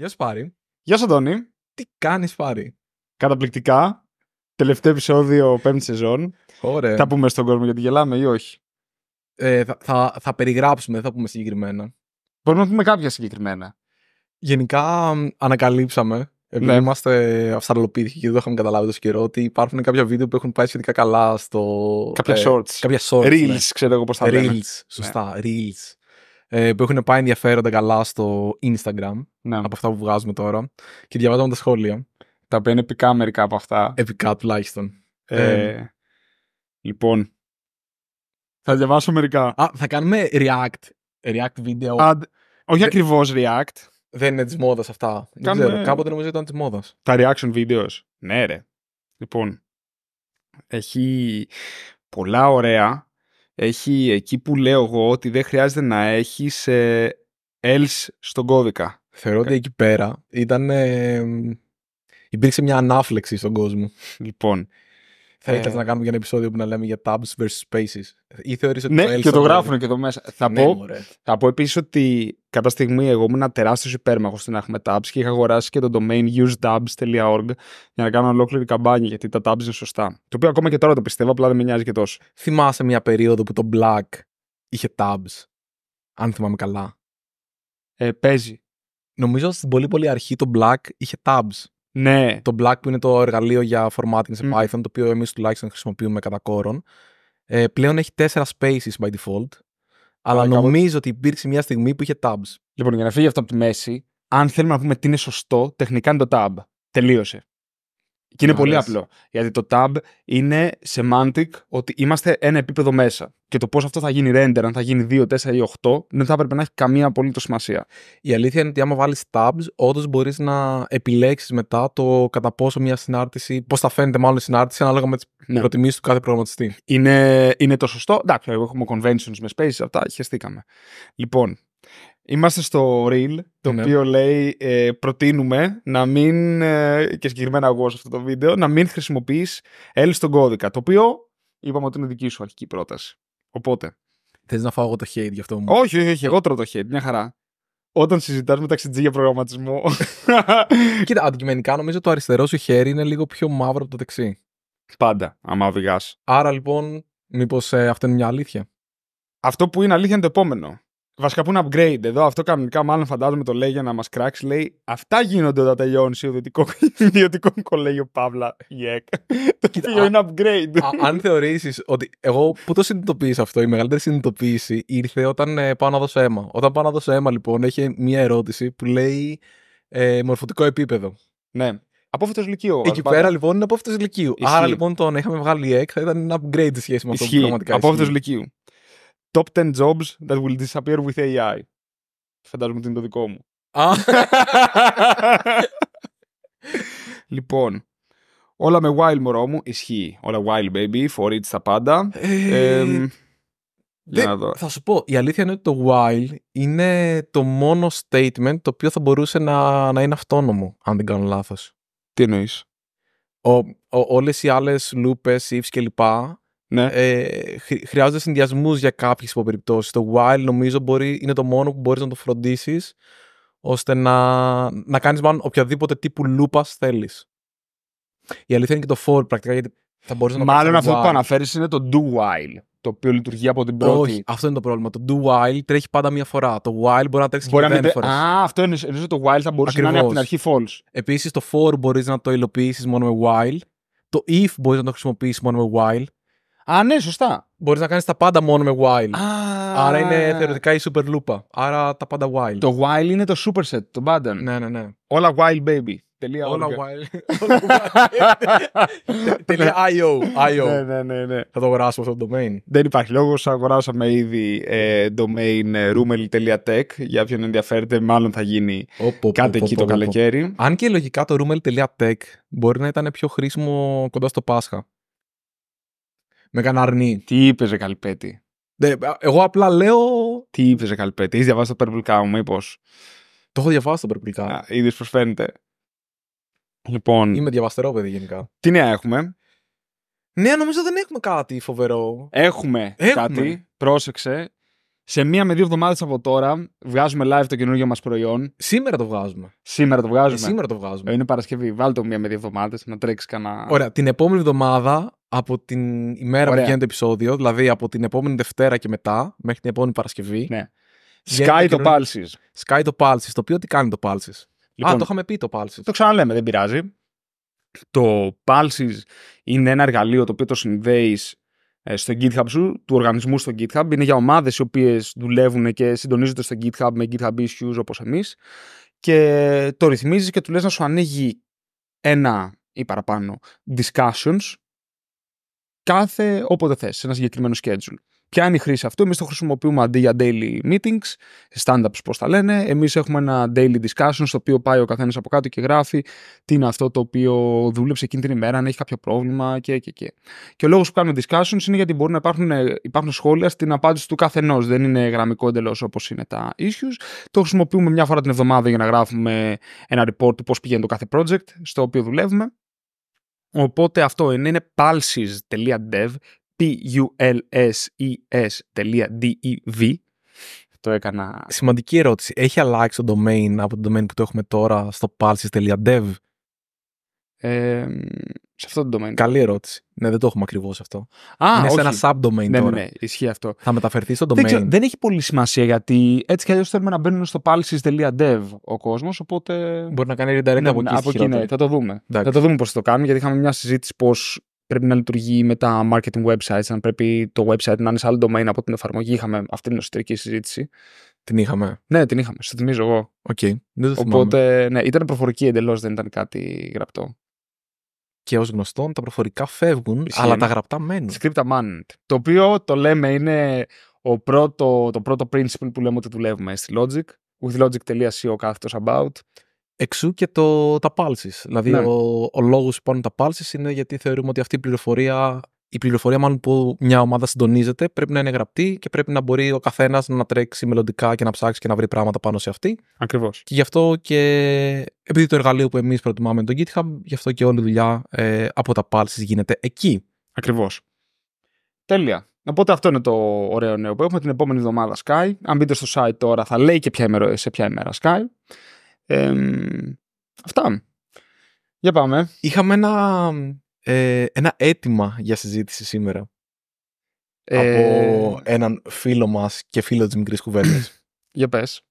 Γεια σου Πάρη. Γεια σου Αντώνη. Τι κάνεις Πάρη. Καταπληκτικά. Τελευταίο επεισόδιο πέμπτη σεζόν. Ωραία. Θα πούμε στον κόσμο γιατί γελάμε ή όχι. Ε, θα, θα, θα περιγράψουμε, δεν θα πούμε συγκεκριμένα. Μπορούμε να πούμε κάποια συγκεκριμένα. Γενικά ανακαλύψαμε, επειδή ναι. είμαστε αυσταρλοπίδικοι και δεν το είχαμε καταλάβει τόσο καιρό, ότι υπάρχουν κάποια βίντεο που έχουν πάει σχετικά καλά στο. Κάποια ε, shorts. Κάποια shorts. Reels, ναι. ξέρω εγώ πώς θα Reels, Σωστά, ναι. Reels. Ε, που έχουν πάει ενδιαφέροντα καλά στο Instagram ναι. από αυτά που βγάζουμε τώρα και διαβάζουμε τα σχόλια. Τα οποία είναι επικά μερικά από αυτά. Επικά τουλάχιστον. ε, ε λοιπόν, θα διαβάσω μερικά. Α, θα κάνουμε react, react video. όχι ακριβώς react. Δεν είναι της μόδας αυτά. Δεν ξέρω. Κάποτε νομίζω ήταν της μόδας. Τα reaction videos. Ναι, ρε. Λοιπόν. Έχει πολλά ωραία έχει εκεί που λέω εγώ ότι δεν χρειάζεται να έχεις ε, else στον κώδικα. Θεωρώ ότι εκεί πέρα ήταν, ε, υπήρξε μια ανάφλεξη στον κόσμο. Λοιπόν, θα ήθελα ε. να κάνουμε για ένα επεισόδιο που να λέμε για tabs versus spaces. Ή θεωρείς ότι ναι, το και το γράφουν και εδώ μέσα. Θα ναι, πω, πω επίσης ότι κάποια στιγμή εγώ ήμουν ένα τεράστιος υπέρμαχος στην να tabs και είχα αγοράσει και το domain usedabs.org για να κάνω ολόκληρη καμπάνια γιατί τα tabs είναι σωστά. Το οποίο ακόμα και τώρα το πιστεύω, απλά δεν με νοιάζει και τόσο. Θυμάσαι μια περίοδο που το Black είχε tabs. Αν θυμάμαι καλά. Ε, παίζει. Νομίζω στην πολύ πολύ αρχή το Black είχε tabs. Ναι. Το Black που είναι το εργαλείο για formatting σε Python, το οποίο εμείς τουλάχιστον χρησιμοποιούμε κατά κόρον. Ε, πλέον έχει τέσσερα spaces by default. Αλλά νομίζω ότι υπήρξε μια στιγμή που είχε tabs. Λοιπόν, για να φύγει αυτό από τη μέση, αν θέλουμε να πούμε τι είναι σωστό, τεχνικά είναι το tab. Τελείωσε. Και είναι πολύ απλό. Γιατί το tab είναι semantic ότι είμαστε ένα επίπεδο μέσα. Και το πώς αυτό θα γίνει render, αν θα γίνει 2, 4 ή 8, δεν θα έπρεπε να έχει καμία απολύτως σημασία. Η αλήθεια είναι ότι άμα βάλεις tabs, όντως μπορείς να επιλέξεις μετά το κατά πόσο μια συνάρτηση, πώς θα φαίνεται μάλλον η συνάρτηση, ανάλογα με τις ναι. προτιμήσεις του κάθε προγραμματιστή. Είναι, είναι το σωστό. Εντάξει, εγώ έχουμε conventions με spaces, αυτά χαιρεστήκαμε. Λοιπόν, Είμαστε στο Reel, το ναι. οποίο λέει ε, προτείνουμε να μην, ε, και συγκεκριμένα εγώ σε αυτό το βίντεο, να μην χρησιμοποιείς L στον κώδικα, το οποίο είπαμε ότι είναι δική σου αρχική πρόταση. Οπότε... Θες να φάω εγώ το hate γι' αυτό μου. Όχι, όχι, όχι εγώ τρώω το hate, μια χαρά. Όταν συζητάς μεταξύ ταξιτζή για προγραμματισμό. Κοίτα, αντικειμενικά νομίζω το αριστερό σου χέρι είναι λίγο πιο μαύρο από το δεξί. Πάντα, άμα οδηγάς. Άρα λοιπόν, μήπως ε, αυτό είναι μια αλήθεια. Αυτό που είναι αλήθεια είναι το επόμενο. Βασικά που είναι upgrade εδώ, αυτό κανονικά μάλλον φαντάζομαι το λέει για να μας κράξει. Λέει Αυτά γίνονται όταν τελειώνεις ιδιωτικό, ιδιωτικό κολέγιο Παύλα Γέκ. το οποίο είναι upgrade. αν θεωρήσεις ότι. Εγώ που το συνειδητοποίησα αυτό, η μεγαλύτερη συνειδητοποίηση ήρθε όταν ε, πάω να δώσω αίμα. Όταν πάω να δώσω αίμα, λοιπόν, έχει μία ερώτηση που λέει ε, μορφωτικό επίπεδο. Ναι. Απόφυτος Λυκείου. Εκεί πέρα λοιπόν είναι απόφυτος Λυκείου. Άρα λοιπόν το να είχαμε βγάλει εκ, θα ήταν ένα upgrade σχέση με αυτό που πραγματικά. Απόφυτος Λυκείου. Top 10 jobs that will disappear with AI. Φαντάζομαι ότι είναι το δικό μου. λοιπόν, όλα με wild μωρό μου, ισχύει. Όλα wild baby, for it's τα πάντα. Ε, Θα σου πω, η αλήθεια είναι ότι το wild είναι το μόνο statement το οποίο θα μπορούσε να, να είναι αυτόνομο, αν δεν κάνω λάθος. Τι εννοείς? Ο, όλες οι άλλες λούπες, ifs κλπ ναι. Ε, χρειάζονται συνδυασμούς για κάποιες υποπεριπτώσει. Το while νομίζω μπορεί, είναι το μόνο που μπορείς να το φροντίσεις ώστε να, να κάνεις μάλλον οποιαδήποτε τύπου λούπας θέλεις. Η αλήθεια είναι και το for πρακτικά γιατί θα μπορείς να Μάλλον αυτό που αναφέρεις είναι το do while. Το οποίο λειτουργεί από την πρώτη. Όχι, αυτό είναι το πρόβλημα. Το do while τρέχει πάντα μία φορά. Το while μπορεί να τρέξει μπορεί και πέντε φορές. Α, αυτό είναι. Ενώ το while θα μπορούσε Ακριβώς. να είναι από την αρχή false. Επίσης το for μπορείς να το υλοποιήσεις μόνο με while. Το if μπορείς να το χρησιμοποιήσεις μόνο με while. Α, ναι, σωστά. Μπορείς να κάνεις τα πάντα μόνο με while. Άρα είναι θεωρητικά η super Άρα τα πάντα while. Το while είναι το superset, το button. Ναι, ναι, ναι. Όλα while, baby. Τελεία όλα while. Τελεία IO. Ναι, ναι, ναι, ναι. Θα το αγοράσω αυτό το domain. Δεν υπάρχει λόγος. Αγοράσαμε ήδη ε, domain ε, rumel.tech. Για όποιον ενδιαφέρεται, μάλλον θα γίνει κάτι εκεί το καλοκαίρι. Αν και λογικά το rumel.tech μπορεί να ήταν πιο χρήσιμο κοντά στο Πάσχα. Με κανένα αρνή. Τι είπες, Ρε ναι, εγώ απλά λέω. Τι είπες, Ρε Έχεις διαβάσει το Purple μου μήπως. Το έχω διαβάσει το Purple Cow. Είδες πώς φαίνεται. Λοιπόν. Είμαι διαβαστερό παιδί γενικά. Τι νέα έχουμε. Ναι, νομίζω δεν έχουμε κάτι φοβερό. Έχουμε, έχουμε. κάτι. Πρόσεξε. Σε μία με δύο εβδομάδες από τώρα βγάζουμε live το καινούργιο μας προϊόν. Σήμερα το βγάζουμε. Σήμερα το ε, βγάζουμε. Ε, σήμερα το βγάζουμε. Ε, είναι Παρασκευή. Βάλτε το μία με δύο εβδομάδες να τρέξεις κανένα. Ωραία, την επόμενη εβδομάδα από την ημέρα που γίνεται το επεισόδιο, δηλαδή από την επόμενη Δευτέρα και μετά, μέχρι την επόμενη Παρασκευή. Ναι. Sky το Pulses. Sky το Pulses, το οποίο τι κάνει το Pulses. Λοιπόν, Α, το είχαμε πει το Pulses. Το ξαναλέμε, δεν πειράζει. Το Pulses είναι ένα εργαλείο το οποίο το συνδέεις ε, στο GitHub σου, του οργανισμού στο GitHub. Είναι για ομάδες οι οποίες δουλεύουν και συντονίζονται στο GitHub με GitHub issues όπως εμείς και το ρυθμίζεις και του λες να σου ανοίγει ένα ή παραπάνω discussions κάθε όποτε θες, σε ένα συγκεκριμένο schedule. Ποια είναι η χρήση αυτού, εμείς το χρησιμοποιούμε αντί για daily meetings, stand-ups πώς τα λένε, εμείς έχουμε ένα daily discussion στο οποίο πάει ο καθένας από κάτω και γράφει τι είναι αυτό το οποίο δούλεψε εκείνη την ημέρα, αν έχει κάποιο πρόβλημα και και και. Και ο λόγος που κάνουμε discussions είναι γιατί μπορεί να υπάρχουν, ε, υπάρχουν σχόλια στην απάντηση του καθενός. δεν είναι γραμμικό εντελώς όπως είναι τα issues. Το χρησιμοποιούμε μια φορά την εβδομάδα για να γράφουμε ένα report του πώς πηγαίνει το κάθε project στο οποίο δουλεύουμε. Οπότε αυτό είναι, είναι pulses.dev, p u l s e .d-e-v Το έκανα. Σημαντική ερώτηση. Έχει αλλάξει το domain από το domain που το έχουμε τώρα στο pulses.dev. Ε, σε αυτό το domain. Καλή ερώτηση. Ναι, δεν το έχουμε ακριβώς αυτό. Α, είναι όχι. σε ένα subdomain ναι, ναι τώρα. Ναι, ναι, ισχύει αυτό. Θα μεταφερθεί στο domain. Δεν, ξέρω, δεν έχει πολύ σημασία γιατί έτσι κι αλλιώς θέλουμε να μπαίνουν στο policies.dev ο κόσμος. Οπότε. Μπορεί να κάνει redirect ναι, από εκεί. ναι, θα το δούμε. Εντάξει. Θα το δούμε πώς θα το κάνουμε γιατί είχαμε μια συζήτηση πώς πρέπει να λειτουργεί με τα marketing websites. Αν πρέπει το website να είναι σε άλλο domain από την εφαρμογή. Είχαμε αυτή την εσωτερική συζήτηση. Την είχαμε. Ναι, την είχαμε. Στο θυμίζω εγώ. Okay. Οπότε, ναι, ήταν προφορική εντελώς, δεν ήταν κάτι γραπτό και ως γνωστόν τα προφορικά φεύγουν, αλλά ναι. τα γραπτά μένουν. Scripta Το οποίο το λέμε είναι ο πρώτο, το πρώτο principle που λέμε ότι δουλεύουμε στη Logic. With logic.co κάθετος about. Εξού και το, τα pulses. Δηλαδή, ναι. ο, ο λόγος που πάνε τα pulses είναι γιατί θεωρούμε ότι αυτή η πληροφορία η πληροφορία μάλλον που μια ομάδα συντονίζεται πρέπει να είναι γραπτή και πρέπει να μπορεί ο καθένας να τρέξει μελλοντικά και να ψάξει και να βρει πράγματα πάνω σε αυτή. Ακριβώς. Και γι' αυτό και. Επειδή το εργαλείο που εμείς προτιμάμε είναι το GitHub, γι' αυτό και όλη η δουλειά ε, από τα Pulses γίνεται εκεί. Ακριβώς. Τέλεια. Οπότε αυτό είναι το ωραίο νέο που έχουμε την επόμενη εβδομάδα Sky. Αν μπείτε στο site τώρα θα λέει και ημέρα, σε ποια ημέρα Sky. Ε, αυτά. Για πάμε. Είχαμε ένα ε, ένα αίτημα για συζήτηση σήμερα. Ε... Από έναν φίλο μας και φίλο της μικρής κουβέντας. για πες.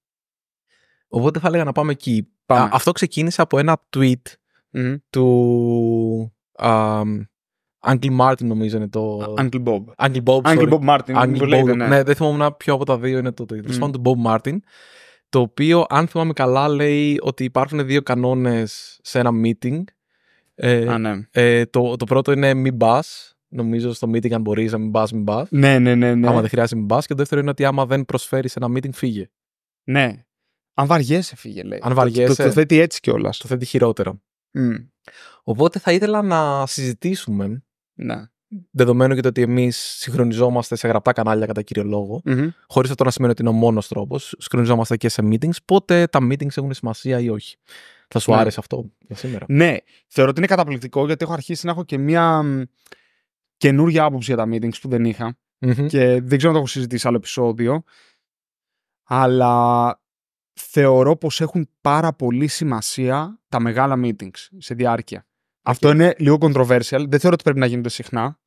Οπότε θα έλεγα να πάμε εκεί. Πάμε. αυτό ξεκίνησε από ένα tweet mm του... Um, Uncle Martin νομίζω είναι το. Uncle Bob. Uncle Bob, sorry. Uncle Bob Martin. Uncle ναι. ναι, δεν θυμόμουν ποιο από τα δύο είναι το tweet. Mm. του Bob Martin. Το οποίο, αν θυμάμαι καλά, λέει ότι υπάρχουν δύο κανόνες σε ένα meeting. Ε, ναι. ε, το, το πρώτο είναι μην πας. Νομίζω στο meeting, αν μπορείς να μην πας, μην πας. Ναι, ναι, ναι, ναι. Άμα δεν χρειάζεται, μην πας. Και το δεύτερο είναι ότι άμα δεν προσφέρεις ένα meeting, φύγε. Ναι. Αν βαριέσαι, φύγε, λέει. Αν βαριέσαι. Το, το, θέτει έτσι κιόλας. Το θέτει χειρότερο. Mm. Οπότε θα ήθελα να συζητήσουμε. Ναι. Δεδομένου και το ότι εμείς συγχρονιζόμαστε σε γραπτά κανάλια κατά κύριο λόγο, mm-hmm. χωρίς αυτό να σημαίνει ότι είναι ο μόνος τρόπος, συγχρονιζόμαστε και σε meetings, πότε τα meetings έχουν σημασία ή όχι. Θα σου ναι. άρεσε αυτό για σήμερα. Ναι, θεωρώ ότι είναι καταπληκτικό γιατί έχω αρχίσει να έχω και μία καινούργια άποψη για τα meetings που δεν είχα. Mm-hmm. Και δεν ξέρω αν το έχω συζητήσει άλλο επεισόδιο. Αλλά θεωρώ πως έχουν πάρα πολύ σημασία τα μεγάλα meetings σε διάρκεια. Okay. Αυτό είναι λίγο controversial. Δεν θεωρώ ότι πρέπει να γίνονται συχνά.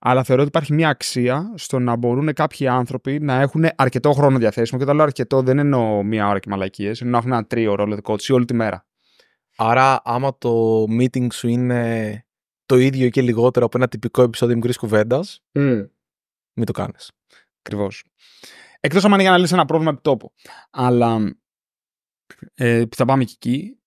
Αλλά θεωρώ ότι υπάρχει μια αξία στο να μπορούν κάποιοι άνθρωποι να έχουν αρκετό χρόνο διαθέσιμο. Και όταν λέω αρκετό, δεν εννοώ μία ώρα και μαλακίες. Εννοώ να έχουν ένα τρίωρο ρόλο δικό του ή όλη τη μέρα. Άρα, άμα το meeting σου είναι το ίδιο και λιγότερο από ένα τυπικό επεισόδιο μικρής κουβέντας, mm. μην το κάνεις. Ακριβώς. Εκτός αν είναι για να λύσεις ένα πρόβλημα επί τόπου. Αλλά ε, θα πάμε και εκεί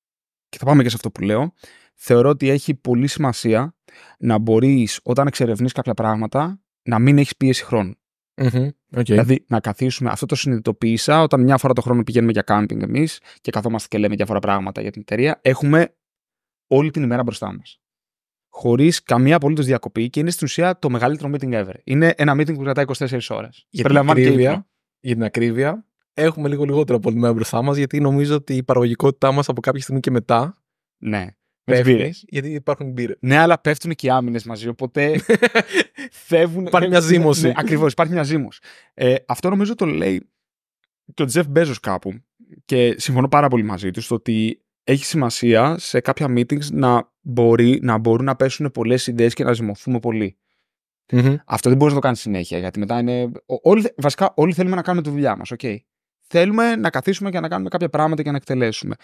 και θα πάμε και σε αυτό που λέω. Θεωρώ ότι έχει πολύ σημασία να μπορείς όταν εξερευνείς κάποια πράγματα να μην έχεις πίεση χρόνου mm Okay. Δηλαδή, να καθίσουμε. Αυτό το συνειδητοποίησα όταν μια φορά το χρόνο πηγαίνουμε για κάμπινγκ εμείς και καθόμαστε και λέμε διάφορα πράγματα για την εταιρεία. Έχουμε όλη την ημέρα μπροστά μας. Χωρίς καμία απολύτως διακοπή και είναι στην ουσία το μεγαλύτερο meeting ever. Είναι ένα meeting που κρατάει 24 ώρες. Για, την ακρίβεια, για την ακρίβεια, έχουμε λίγο λιγότερο από την μέρα μπροστά μας γιατί νομίζω ότι η παραγωγικότητά μας από κάποια στιγμή και μετά. Ναι πέφτεις. Γιατί υπάρχουν μπύρες. Ναι, αλλά πέφτουν και οι άμυνες μαζί. Οπότε φεύγουν. Υπάρχει μια ναι, ναι, ζήμωση. Ναι, Ακριβώς, υπάρχει μια ζήμωση. Ε, αυτό νομίζω το λέει και ο Τζεφ Μπέζος κάπου. Και συμφωνώ πάρα πολύ μαζί του στο ότι έχει σημασία σε κάποια meetings να, μπορεί, να μπορούν να πέσουν πολλές ιδέες και να ζυμωθούμε Αυτό δεν μπορείς να το κάνεις συνέχεια γιατί μετά είναι. Όλοι, βασικά, όλοι θέλουμε να κάνουμε τη δουλειά μας. Okay. Θέλουμε να καθίσουμε και να κάνουμε κάποια πράγματα και να εκτελέσουμε.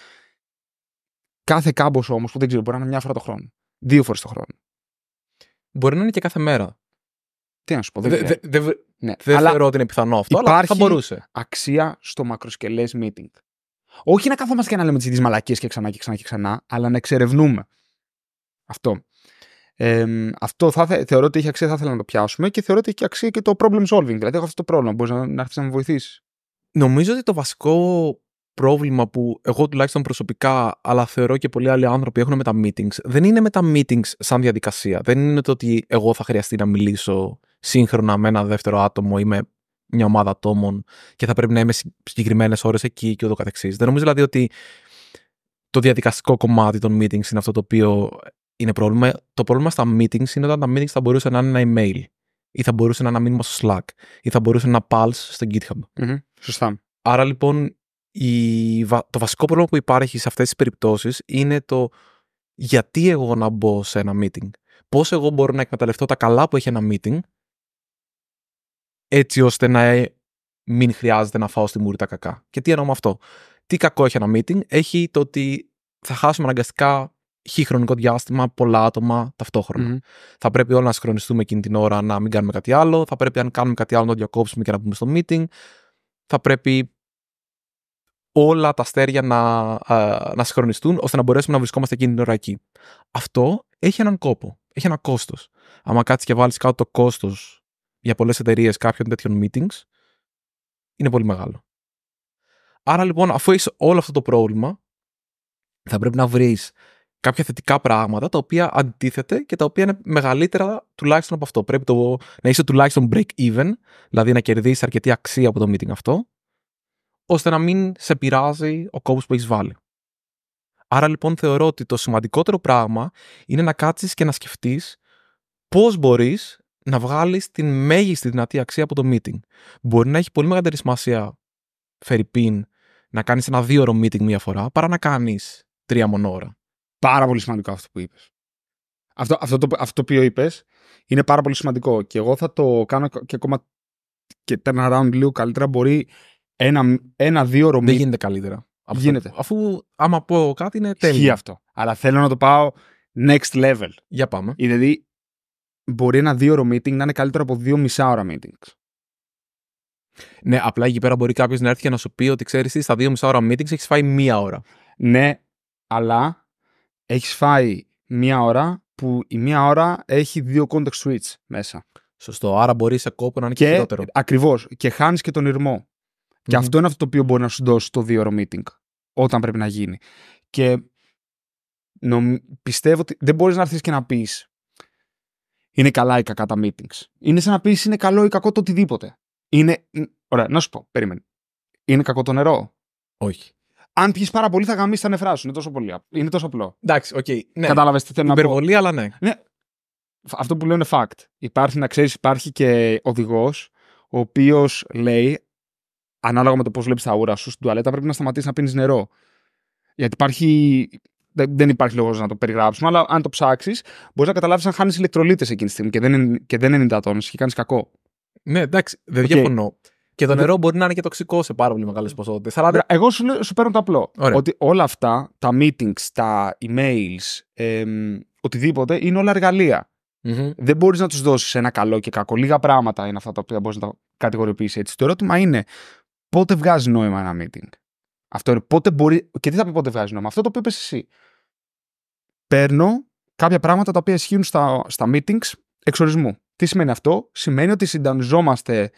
Κάθε κάμπος όμως που δεν ξέρω, μπορεί να είναι μια φορά το χρόνο. Δύο φορές το χρόνο. Μπορεί να είναι και κάθε μέρα. Τι να σου πω. Δεν δε, δε, δε, ναι. θεωρώ ότι είναι πιθανό αυτό, αλλά θα μπορούσε. Αξία στο μακροσκελές meeting. Όχι να καθόμαστε και να λέμε τις μαλακίες και ξανά και ξανά και ξανά, αλλά να εξερευνούμε. Αυτό. Ε, αυτό θα, θεωρώ ότι έχει αξία, θα ήθελα να το πιάσουμε και θεωρώ ότι έχει αξία και το problem solving. Δηλαδή, έχω αυτό το πρόβλημα. Μπορείς να, να έρθεις να με βοηθήσεις. Νομίζω ότι το βασικό πρόβλημα που εγώ τουλάχιστον προσωπικά, αλλά θεωρώ και πολλοί άλλοι άνθρωποι έχουν με τα meetings, δεν είναι με τα meetings σαν διαδικασία. Δεν είναι το ότι εγώ θα χρειαστεί να μιλήσω σύγχρονα με ένα δεύτερο άτομο ή με μια ομάδα ατόμων και θα πρέπει να είμαι συγκεκριμένες ώρες εκεί και ούτω καθεξής. Δεν νομίζω δηλαδή ότι το διαδικαστικό κομμάτι των meetings είναι αυτό το οποίο είναι πρόβλημα. Το πρόβλημα στα meetings είναι όταν τα meetings θα μπορούσε να είναι ένα email ή θα μπορούσε να είναι ένα μήνυμα στο Slack ή θα μπορούσε να pulse στο GitHub. mm Σωστά. Άρα λοιπόν η, το βασικό πρόβλημα που υπάρχει σε αυτές τις περιπτώσεις είναι το γιατί εγώ να μπω σε ένα meeting. Πώς εγώ μπορώ να εκμεταλλευτώ τα καλά που έχει ένα meeting έτσι ώστε να ε, μην χρειάζεται να φάω στη μούρη τα κακά. Και τι εννοώ με αυτό. Τι κακό έχει ένα meeting. Έχει το ότι θα χάσουμε αναγκαστικά χι χρονικό διάστημα πολλά άτομα ταυτόχρονα. Mm-hmm. Θα πρέπει όλοι να συγχρονιστούμε εκείνη την ώρα να μην κάνουμε κάτι άλλο. Θα πρέπει αν κάνουμε κάτι άλλο να το διακόψουμε και να πούμε στο meeting. Θα πρέπει όλα τα αστέρια να, να συγχρονιστούν ώστε να μπορέσουμε να βρισκόμαστε εκείνη την ώρα εκεί. Αυτό έχει έναν κόπο, έχει ένα κόστος. Αν κάτσεις και βάλεις κάτω το κόστος για πολλές εταιρείες κάποιων τέτοιων meetings, είναι πολύ μεγάλο. Άρα λοιπόν, αφού έχεις όλο αυτό το πρόβλημα, θα πρέπει να βρεις κάποια θετικά πράγματα τα οποία αντίθεται και τα οποία είναι μεγαλύτερα τουλάχιστον από αυτό. Πρέπει το, να είσαι τουλάχιστον break even, δηλαδή να κερδίσεις αρκετή αξία από το meeting αυτό ώστε να μην σε πειράζει ο κόπος που έχεις βάλει. Άρα λοιπόν θεωρώ ότι το σημαντικότερο πράγμα είναι να κάτσεις και να σκεφτείς πώς μπορείς να βγάλεις την μέγιστη δυνατή αξία από το meeting. Μπορεί να έχει πολύ μεγαλύτερη σημασία, Φερρυπίν, να κάνεις ένα δύο ώρο meeting μία φορά, παρά να κάνεις τρία ώρα. Πάρα πολύ σημαντικό αυτό που είπες. Αυτό, αυτό, το, αυτό το οποίο είπες είναι πάρα πολύ σημαντικό και εγώ θα το κάνω και ακόμα και turn around λίγο καλύτερα. Μπορεί ένα, ένα δύο ρομή. Δεν γίνεται καλύτερα. Γίνεται. Αφού άμα πω κάτι είναι τέλειο. Ισχύει αυτό. Αλλά θέλω να το πάω next level. Για πάμε. Δηλαδή, μπορεί ένα δύο ώρο meeting να είναι καλύτερο από δύο μισά ώρα meetings. Ναι, απλά εκεί πέρα μπορεί κάποιος να έρθει και να σου πει ότι ξέρεις τι, στα δύο μισά ώρα meetings έχεις φάει μία ώρα. Ναι, αλλά έχεις φάει μία ώρα που η μία ώρα έχει δύο context switch μέσα. Σωστό. Άρα μπορεί σε κόπο να είναι και, και χειρότερο. Ακριβώς. Και χάνεις και τον ήρμό. Και αυτό είναι αυτό το οποίο μπορεί να σου δώσει το δύο ώρο meeting όταν πρέπει να γίνει. Και πιστεύω ότι δεν μπορείς να έρθεις και να πεις είναι καλά ή κακά τα meetings. Είναι σαν να πεις είναι καλό ή κακό το οτιδήποτε. Είναι. Ωραία, να σου πω, περίμενε. Είναι κακό το νερό. Όχι. Αν πιει πάρα πολύ, θα γαμίσεις τα νεφρά σου. Είναι τόσο, πολύ... είναι τόσο απλό. Εντάξει, οκ. Okay, ναι. Κατάλαβες τι θέλω να πω. Υπερβολή, αλλά ναι. ναι. Αυτό που λέω είναι fact. Υπάρχει, να ξέρεις, υπάρχει και οδηγός ο οποίος λέει ανάλογα με το πώς βλέπεις τα ούρα σου στην τουαλέτα, πρέπει να σταματήσεις να πίνεις νερό. Γιατί υπάρχει. Δεν υπάρχει λόγος να το περιγράψουμε, αλλά αν το ψάξεις, μπορείς να καταλάβεις αν χάνεις ηλεκτρολίτες εκείνη τη στιγμή και δεν, και δεν υδατόνο και κάνεις κακό. Ναι, εντάξει, δεν okay. διαφωνώ. Και το νερό μπορεί να είναι και τοξικό σε πάρα πολύ μεγάλες ποσότητες. Εγώ σου, σου παίρνω το απλό. Ότι όλα αυτά, τα meetings, τα emails, εμ, οτιδήποτε, είναι όλα εργαλεία. Δεν μπορείς να τους δώσεις ένα καλό και κακό. Λίγα πράγματα είναι αυτά τα οποία μπορείς να τα κατηγοριοποιήσεις έτσι. Το ερώτημα είναι πότε βγάζει νόημα ένα meeting. Αυτό είναι πότε μπορεί. Και τι θα πει πότε βγάζει νόημα. Αυτό το οποίο είπες εσύ. Παίρνω κάποια πράγματα τα οποία ισχύουν στα, στα meetings εξορισμού. Τι σημαίνει αυτό, Σημαίνει ότι συντανιζόμαστε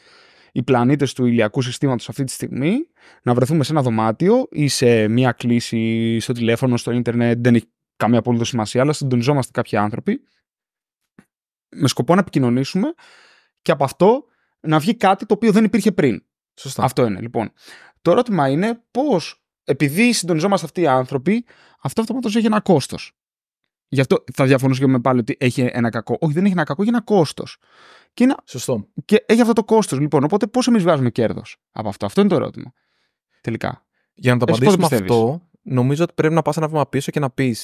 οι πλανήτες του ηλιακού συστήματος αυτή τη στιγμή να βρεθούμε σε ένα δωμάτιο ή σε μία κλίση στο τηλέφωνο, στο ίντερνετ. Δεν έχει καμία απόλυτη σημασία, αλλά συντονιζόμαστε κάποιοι άνθρωποι με σκοπό να επικοινωνήσουμε και από αυτό να βγει κάτι το οποίο δεν υπήρχε πριν. Σωστά. Αυτό είναι. Λοιπόν, το ερώτημα είναι πώς, επειδή συντονιζόμαστε αυτοί οι άνθρωποι, αυτό αυτομάτως έχει ένα κόστος. Γι' αυτό θα διαφωνούσαμε πάλι ότι έχει ένα κακό. Όχι, δεν έχει ένα κακό, έχει ένα κόστος. Και, Σωστό. και έχει αυτό το κόστος. Λοιπόν, οπότε πώς εμείς βγάζουμε κέρδος από αυτό. Αυτό είναι το ερώτημα. Τελικά. Για να το απαντήσουμε αυτό, νομίζω ότι πρέπει να πας ένα βήμα πίσω και να πεις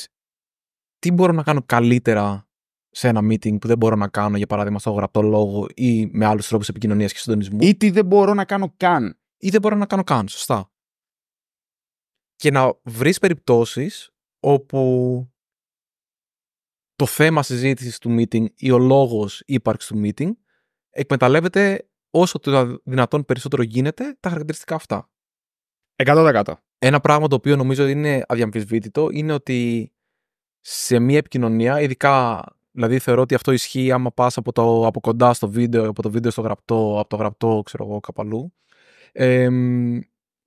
τι μπορώ να κάνω καλύτερα σε ένα meeting που δεν μπορώ να κάνω, για παράδειγμα, στο γραπτό λόγο ή με άλλους τρόπους επικοινωνίας και συντονισμού. Ή τι δεν μπορώ να κάνω καν. Ή δεν μπορώ να κάνω καν, σωστά. Και να βρεις περιπτώσεις όπου το θέμα συζήτησης του meeting ή ο λόγος ύπαρξης του meeting εκμεταλλεύεται όσο το δυνατόν περισσότερο γίνεται τα χαρακτηριστικά αυτά. 100%. Ένα πράγμα το οποίο νομίζω είναι αδιαμφισβήτητο είναι ότι σε μια επικοινωνία, ειδικά Δηλαδή θεωρώ ότι αυτό ισχύει άμα πας από, το, από κοντά στο βίντεο, από το βίντεο στο γραπτό, από το γραπτό, ξέρω εγώ, καπαλού. Ε,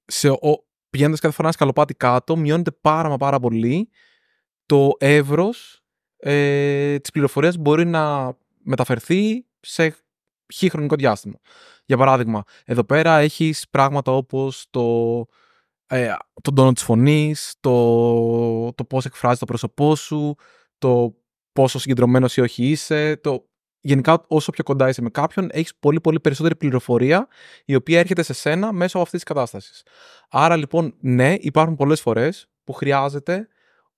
σε, ο, πηγαίνοντας κάθε φορά ένα σκαλοπάτι κάτω, μειώνεται πάρα μα πάρα πολύ το εύρος ε, της πληροφορίας που μπορεί να μεταφερθεί σε χ χρονικό διάστημα. Για παράδειγμα, εδώ πέρα έχεις πράγματα όπως το, ε, τον τόνο της φωνής, το, το πώς εκφράζει το πρόσωπό σου, το πόσο συγκεντρωμένος ή όχι είσαι. Το... Γενικά, όσο πιο κοντά είσαι με κάποιον, έχεις πολύ, πολύ περισσότερη πληροφορία η οποία έρχεται σε σένα μέσω αυτής της κατάστασης. Άρα, λοιπόν, ναι, υπάρχουν πολλές φορές που χρειάζεται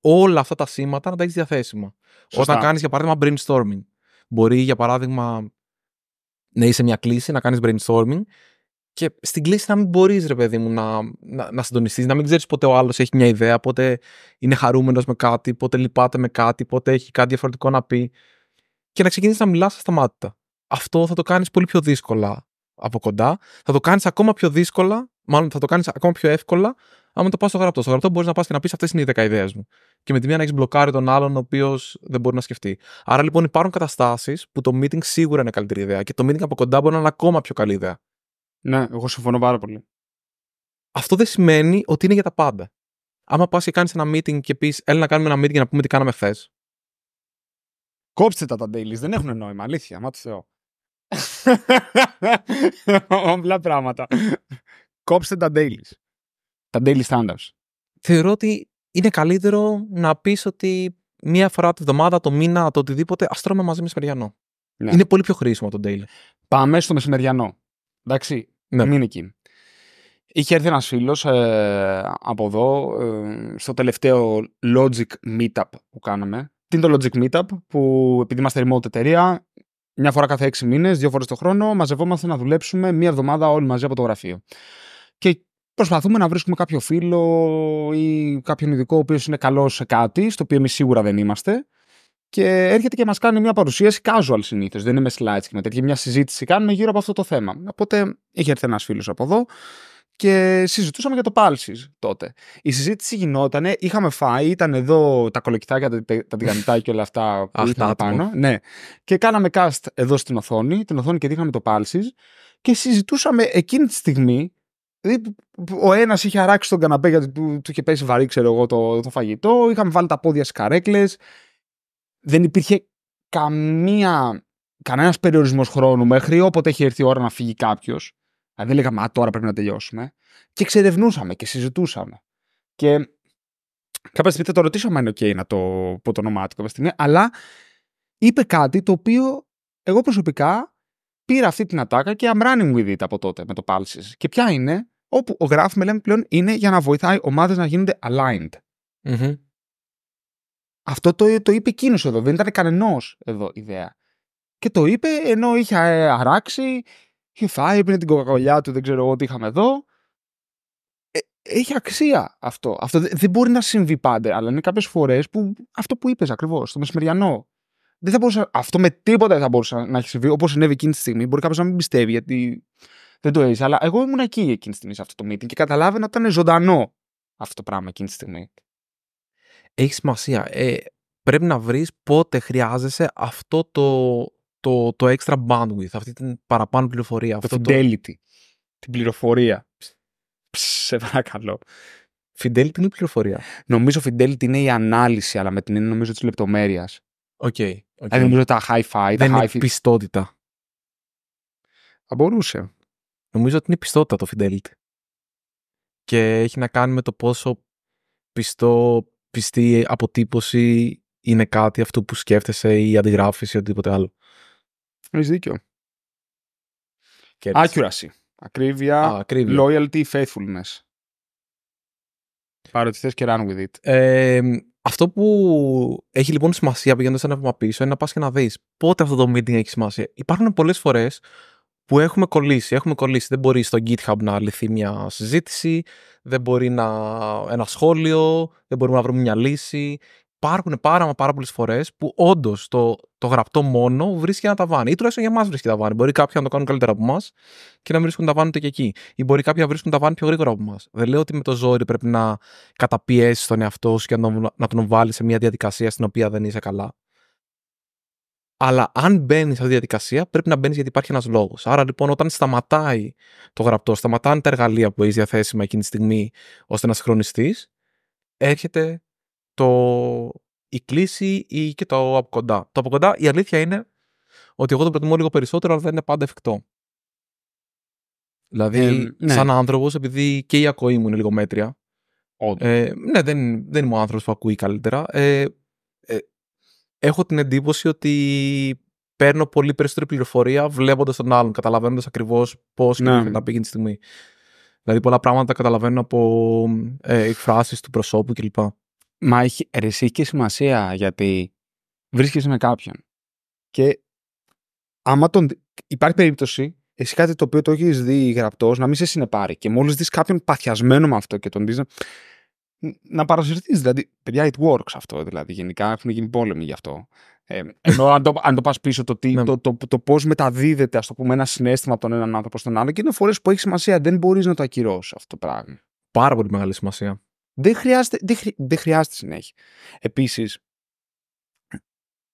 όλα αυτά τα σήματα να τα έχεις διαθέσιμα. Σωστά. Όταν κάνεις, για παράδειγμα, brainstorming. Μπορεί, για παράδειγμα, να είσαι μια κλίση, να κάνεις brainstorming και στην κλίση να μην μπορείς, ρε παιδί μου, να, να, να συντονιστείς, να μην ξέρεις πότε ο άλλος έχει μια ιδέα, πότε είναι χαρούμενος με κάτι, πότε λυπάται με κάτι, πότε έχει κάτι διαφορετικό να πει. Και να ξεκινήσεις να μιλάς σταμάτητα. Αυτό θα το κάνεις πολύ πιο δύσκολα από κοντά. Θα το κάνεις ακόμα πιο δύσκολα, μάλλον θα το κάνεις ακόμα πιο εύκολα, άμα το πας στο γραπτό. Στο γραπτό μπορείς να πας και να πεις αυτές είναι οι 10 ιδέες μου. Και με τη μία να έχεις μπλοκάρει τον άλλον, ο οποίος δεν μπορεί να σκεφτεί. Άρα λοιπόν υπάρχουν καταστάσεις που το meeting σίγουρα είναι καλύτερη ιδέα και το meeting από κοντά μπορεί να είναι ακόμα πιο καλή ιδέα. Ναι, εγώ συμφωνώ πάρα πολύ. Αυτό δεν σημαίνει ότι είναι για τα πάντα. Άμα πας και κάνεις ένα meeting και πεις, έλα να κάνουμε ένα meeting για να πούμε τι κάναμε χθες. Κόψτε τα τα daily. δεν έχουν νόημα. Αλήθεια, μα του Θεό. Απλά πράγματα. Κόψτε τα daily. Τα daily standards. Θεωρώ ότι είναι καλύτερο να πεις ότι μία φορά τη βδομάδα, το μήνα, το οτιδήποτε, ας τρώμε μαζί μεσημεριανό. Ναι. Είναι πολύ πιο χρήσιμο το daily. Πάμε στο μεσημεριανό. Εντάξει, ναι. Μην εκεί. Είχε έρθει ένας φίλος ε, από εδώ ε, στο τελευταίο Logic Meetup που κάναμε. Τι είναι το Logic Meetup που επειδή είμαστε remote εταιρεία, μια φορά κάθε έξι μήνες, δύο φορές το χρόνο, μαζευόμαστε να δουλέψουμε μία εβδομάδα όλοι μαζί από το γραφείο. Και προσπαθούμε να βρίσκουμε κάποιο φίλο ή κάποιον ειδικό ο οποίος είναι καλός σε κάτι, στο οποίο εμείς σίγουρα δεν είμαστε, και έρχεται και μας κάνει μια παρουσίαση casual συνήθως. Δεν είναι με slides και με τέτοια. Μια συζήτηση κάνουμε γύρω από αυτό το θέμα. Οπότε είχε έρθει ένας φίλος από εδώ και συζητούσαμε για το πάλι τότε. Η συζήτηση γινόταν, είχαμε φάει, ήταν εδώ τα κολοκυθάκια, τα, τα και όλα αυτά που ήταν πάνω. Ναι. Και κάναμε cast εδώ στην οθόνη, την οθόνη και δείχναμε το πάλι, και συζητούσαμε εκείνη τη στιγμή. Δηλαδή, ο ένας είχε αράξει τον καναπέ γιατί του, του είχε πέσει βαρύ, ξέρω εγώ, το, το φαγητό. Είχαμε βάλει τα πόδια στις καρέκλες δεν υπήρχε καμία, κανένας περιορισμός χρόνου μέχρι όποτε έχει έρθει η ώρα να φύγει κάποιος. Δηλαδή δεν λέγαμε, α, τώρα πρέπει να τελειώσουμε. Και εξερευνούσαμε και συζητούσαμε. Και κάποια στιγμή θα το ρωτήσαμε αν είναι OK να το πω το όνομά του στιγμή, αλλά είπε κάτι το οποίο εγώ προσωπικά πήρα αυτή την ατάκα και I'm running with it από τότε με το Pulses. Και ποια είναι, όπου ο γράφουμε λέμε πλέον είναι για να βοηθάει ομάδες να γίνονται aligned. mm αυτό το, το είπε εκείνος εδώ. Δεν ήταν κανενός εδώ ιδέα. Και το είπε ενώ είχε ε, αράξει, είχε φάει, πήρε την κοκακολιά του, δεν ξέρω εγώ τι είχαμε εδώ. Ε, έχει αξία αυτό. Αυτό δεν μπορεί να συμβεί πάντα, αλλά είναι κάποιες φορές που αυτό που είπες ακριβώς, το μεσημεριανό. Δεν θα μπορούσα, αυτό με τίποτα δεν θα μπορούσε να έχει συμβεί, όπως συνέβη εκείνη τη στιγμή. Μπορεί κάποιος να μην πιστεύει, γιατί δεν το έζησε. Αλλά εγώ ήμουν εκεί εκείνη τη στιγμή σε αυτό το meeting και καταλάβαινα ότι ήταν ζωντανό αυτό το πράγμα εκείνη τη στιγμή έχει σημασία. Ε, πρέπει να βρεις πότε χρειάζεσαι αυτό το, το, το extra bandwidth, αυτή την παραπάνω πληροφορία. Το αυτό fidelity, την πληροφορία. Σε παρακαλώ. Fidelity είναι πληροφορία. Νομίζω fidelity είναι η ανάλυση, αλλά με την έννοια νομίζω της λεπτομέρειας. Οκ. Okay, okay. Δηλαδή νομίζω τα high fi Δεν high είναι πιστότητα. Θα μπορούσε. Νομίζω ότι είναι πιστότητα το fidelity. Και έχει να κάνει με το πόσο πιστό πιστή αποτύπωση είναι κάτι αυτό που σκέφτεσαι ή αντιγράφηση ή οτιδήποτε άλλο. Έχεις δίκιο. Κέρδισε. Accuracy. Ακρίβεια, Loyalty, faithfulness. Πάρε ότι θες και run with it. Ε, αυτό που έχει λοιπόν σημασία πηγαίνοντας ένα βήμα πίσω είναι να πας και να δεις πότε αυτό το meeting έχει σημασία. Υπάρχουν πολλές φορές που έχουμε κολλήσει. Έχουμε κολλήσει. Δεν μπορεί στο GitHub να λυθεί μια συζήτηση, δεν μπορεί να... ένα σχόλιο, δεν μπορούμε να βρούμε μια λύση. Υπάρχουν πάρα, μα πάρα πολλές φορές που όντως το, το γραπτό μόνο βρίσκει ένα ταβάνι. Ή τουλάχιστον για εμά βρίσκει ταβάνι. Μπορεί κάποιοι να το κάνουν καλύτερα από εμά και να μην βρίσκουν ταβάνι ούτε και εκεί. Ή μπορεί κάποιοι να βρίσκουν ταβάνι πιο γρήγορα από εμά. Δεν λέω ότι με το ζόρι πρέπει να καταπιέσεις τον εαυτό σου και να τον βάλεις σε μια διαδικασία στην οποία δεν είσαι καλά. Αλλά αν μπαίνεις σε αυτή τη διαδικασία, πρέπει να μπαίνεις γιατί υπάρχει ένας λόγος. Άρα λοιπόν, όταν σταματάει το γραπτό, σταματάνε τα εργαλεία που έχεις διαθέσιμα εκείνη τη στιγμή ώστε να συγχρονιστείς, έρχεται το... η κλίση ή και το από κοντά. Το από κοντά η αλήθεια είναι ότι εγώ το προτιμώ λίγο περισσότερο, αλλά δεν είναι πάντα εφικτό. Δηλαδή, ε, ναι. σαν άνθρωπος, επειδή και η ακοή μου είναι λίγο μέτρια. Ε, ναι, δεν, δεν είμαι ο άνθρωπος που ακούει καλύτερα. Ε, ε έχω την εντύπωση ότι παίρνω πολύ περισσότερη πληροφορία βλέποντας τον άλλον, καταλαβαίνοντας ακριβώς πώς ναι. να πήγαινε τη στιγμή. Δηλαδή, πολλά πράγματα τα καταλαβαίνω από ε, εκφράσεις του προσώπου κλπ. Μα έχει, ρε, και σημασία γιατί βρίσκεσαι με κάποιον. Και άμα τον. Υπάρχει περίπτωση εσύ κάτι το οποίο το έχεις δει γραπτός να μην σε συνεπάρει. Και μόλις δεις κάποιον παθιασμένο με αυτό και τον δεις να παρασυρθεί. Δηλαδή, παιδιά, it works αυτό. Δηλαδή, γενικά έχουν γίνει πόλεμοι γι' αυτό. Ε, ενώ αν το, αν το πας πίσω, ναι. το, το, το, το, το πώς μεταδίδεται ας το πούμε, ένα συνέστημα από τον έναν άνθρωπο στον άλλο, και είναι φορές που έχει σημασία. Δεν μπορείς να το ακυρώσεις αυτό το πράγμα. Πάρα πολύ μεγάλη σημασία. Δεν χρειάζεται, δεν χρειάζεται συνέχεια. Επίσης,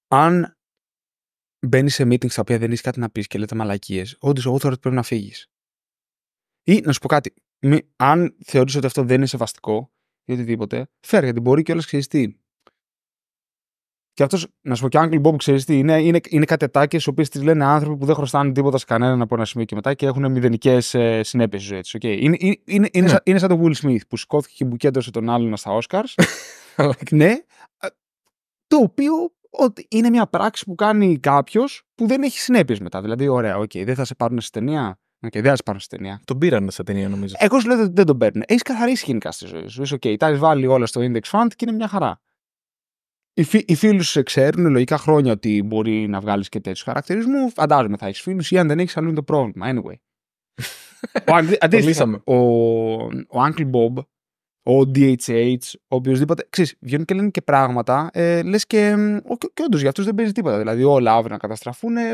αν μπαίνεις σε meetings στα οποία δεν έχεις κάτι να πεις και λέτε μαλακίες, όντως εγώ θεωρώ ότι πρέπει να φύγεις. Ή να σου πω κάτι. αν θεωρείς ότι αυτό δεν είναι σεβαστικό, ή οτιδήποτε, Φέρει γιατί μπορεί κιόλας ξέρεις τι. Και αυτός, να σου πω και Uncle Bob, ξέρεις τι, είναι, είναι, είναι κατετάκια οι οποίες τις λένε άνθρωποι που δεν χρωστάνε τίποτα σε κανέναν από ένα σημείο και μετά και έχουν μηδενικές ε, συνέπειες στη ζωή Okay. Είναι, είναι, είναι, ναι. σαν, είναι σαν τον Will Smith που σηκώθηκε και μπουκέντρωσε τον άλλον στα Oscars. ναι, το οποίο ότι είναι μια πράξη που κάνει κάποιος που δεν έχει συνέπειες μετά. Δηλαδή, ωραία, οκ, okay, δεν θα σε πάρουν σε ταινία. Okay, πάνω στην ταινία. Τον πήραν στα ταινία, νομίζω. Εγώ σου λέω ότι δεν τον παίρνουν. Έχεις καθαρίσει γενικά στη ζωή σου. Είσαι okay, τα έχεις βάλει όλα στο index fund και είναι μια χαρά. Οι, φι, οι σου ξέρουν λογικά χρόνια ότι μπορεί να βγάλεις και τέτοιους χαρακτηρισμούς. Φαντάζομαι θα έχεις φίλους ή αν δεν έχεις, αλλού είναι το πρόβλημα. Anyway. ο, αντίστοιχα, ο, ο Uncle Bob, ο DHH, ο οποιοδήποτε. Ξέρεις, βγαίνουν και λένε και πράγματα, ε, λες και. και, και όντως για αυτούς δεν παίζει τίποτα. Δηλαδή, όλα αύριο να καταστραφούν. Ε,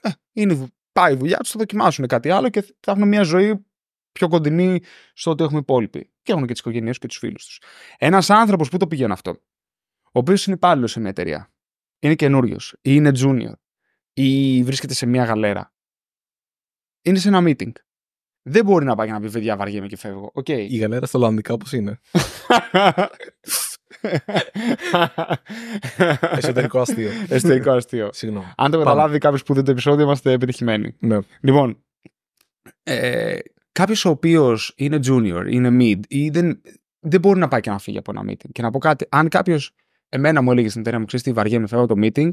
ε, είναι πάει η δουλειά τους, θα δοκιμάσουν κάτι άλλο και θα έχουν μια ζωή πιο κοντινή στο ότι έχουμε υπόλοιποι. Και έχουν και τις οικογένειε και τους φίλους τους. Ένας άνθρωπος που το πηγαίνει αυτό, ο οποίος είναι υπάλληλος σε μια εταιρεία, είναι καινούριος ή είναι junior ή βρίσκεται σε μια γαλέρα. Είναι σε ένα meeting. Δεν μπορεί να πάει να πει παιδιά, βαριέμαι και φεύγω. Okay. Η γαλέρα στα Ολλανδικά όπως είναι. Εσωτερικό αστείο. Εσωτερικό αστείο. Συγγνώμη. Αν το καταλάβει κάποιος που δεν το επεισόδιο, είμαστε επιτυχημένοι. Ναι. Λοιπόν, ε, κάποιος ο οποίος είναι junior, είναι mid ή δεν, δεν μπορεί να πάει και να φύγει από ένα meeting. Και να πω κάτι, αν κάποιος εμένα μου έλεγε στην εταιρεία μου, ξέρεις τι βαριέμαι, φεύγω το meeting,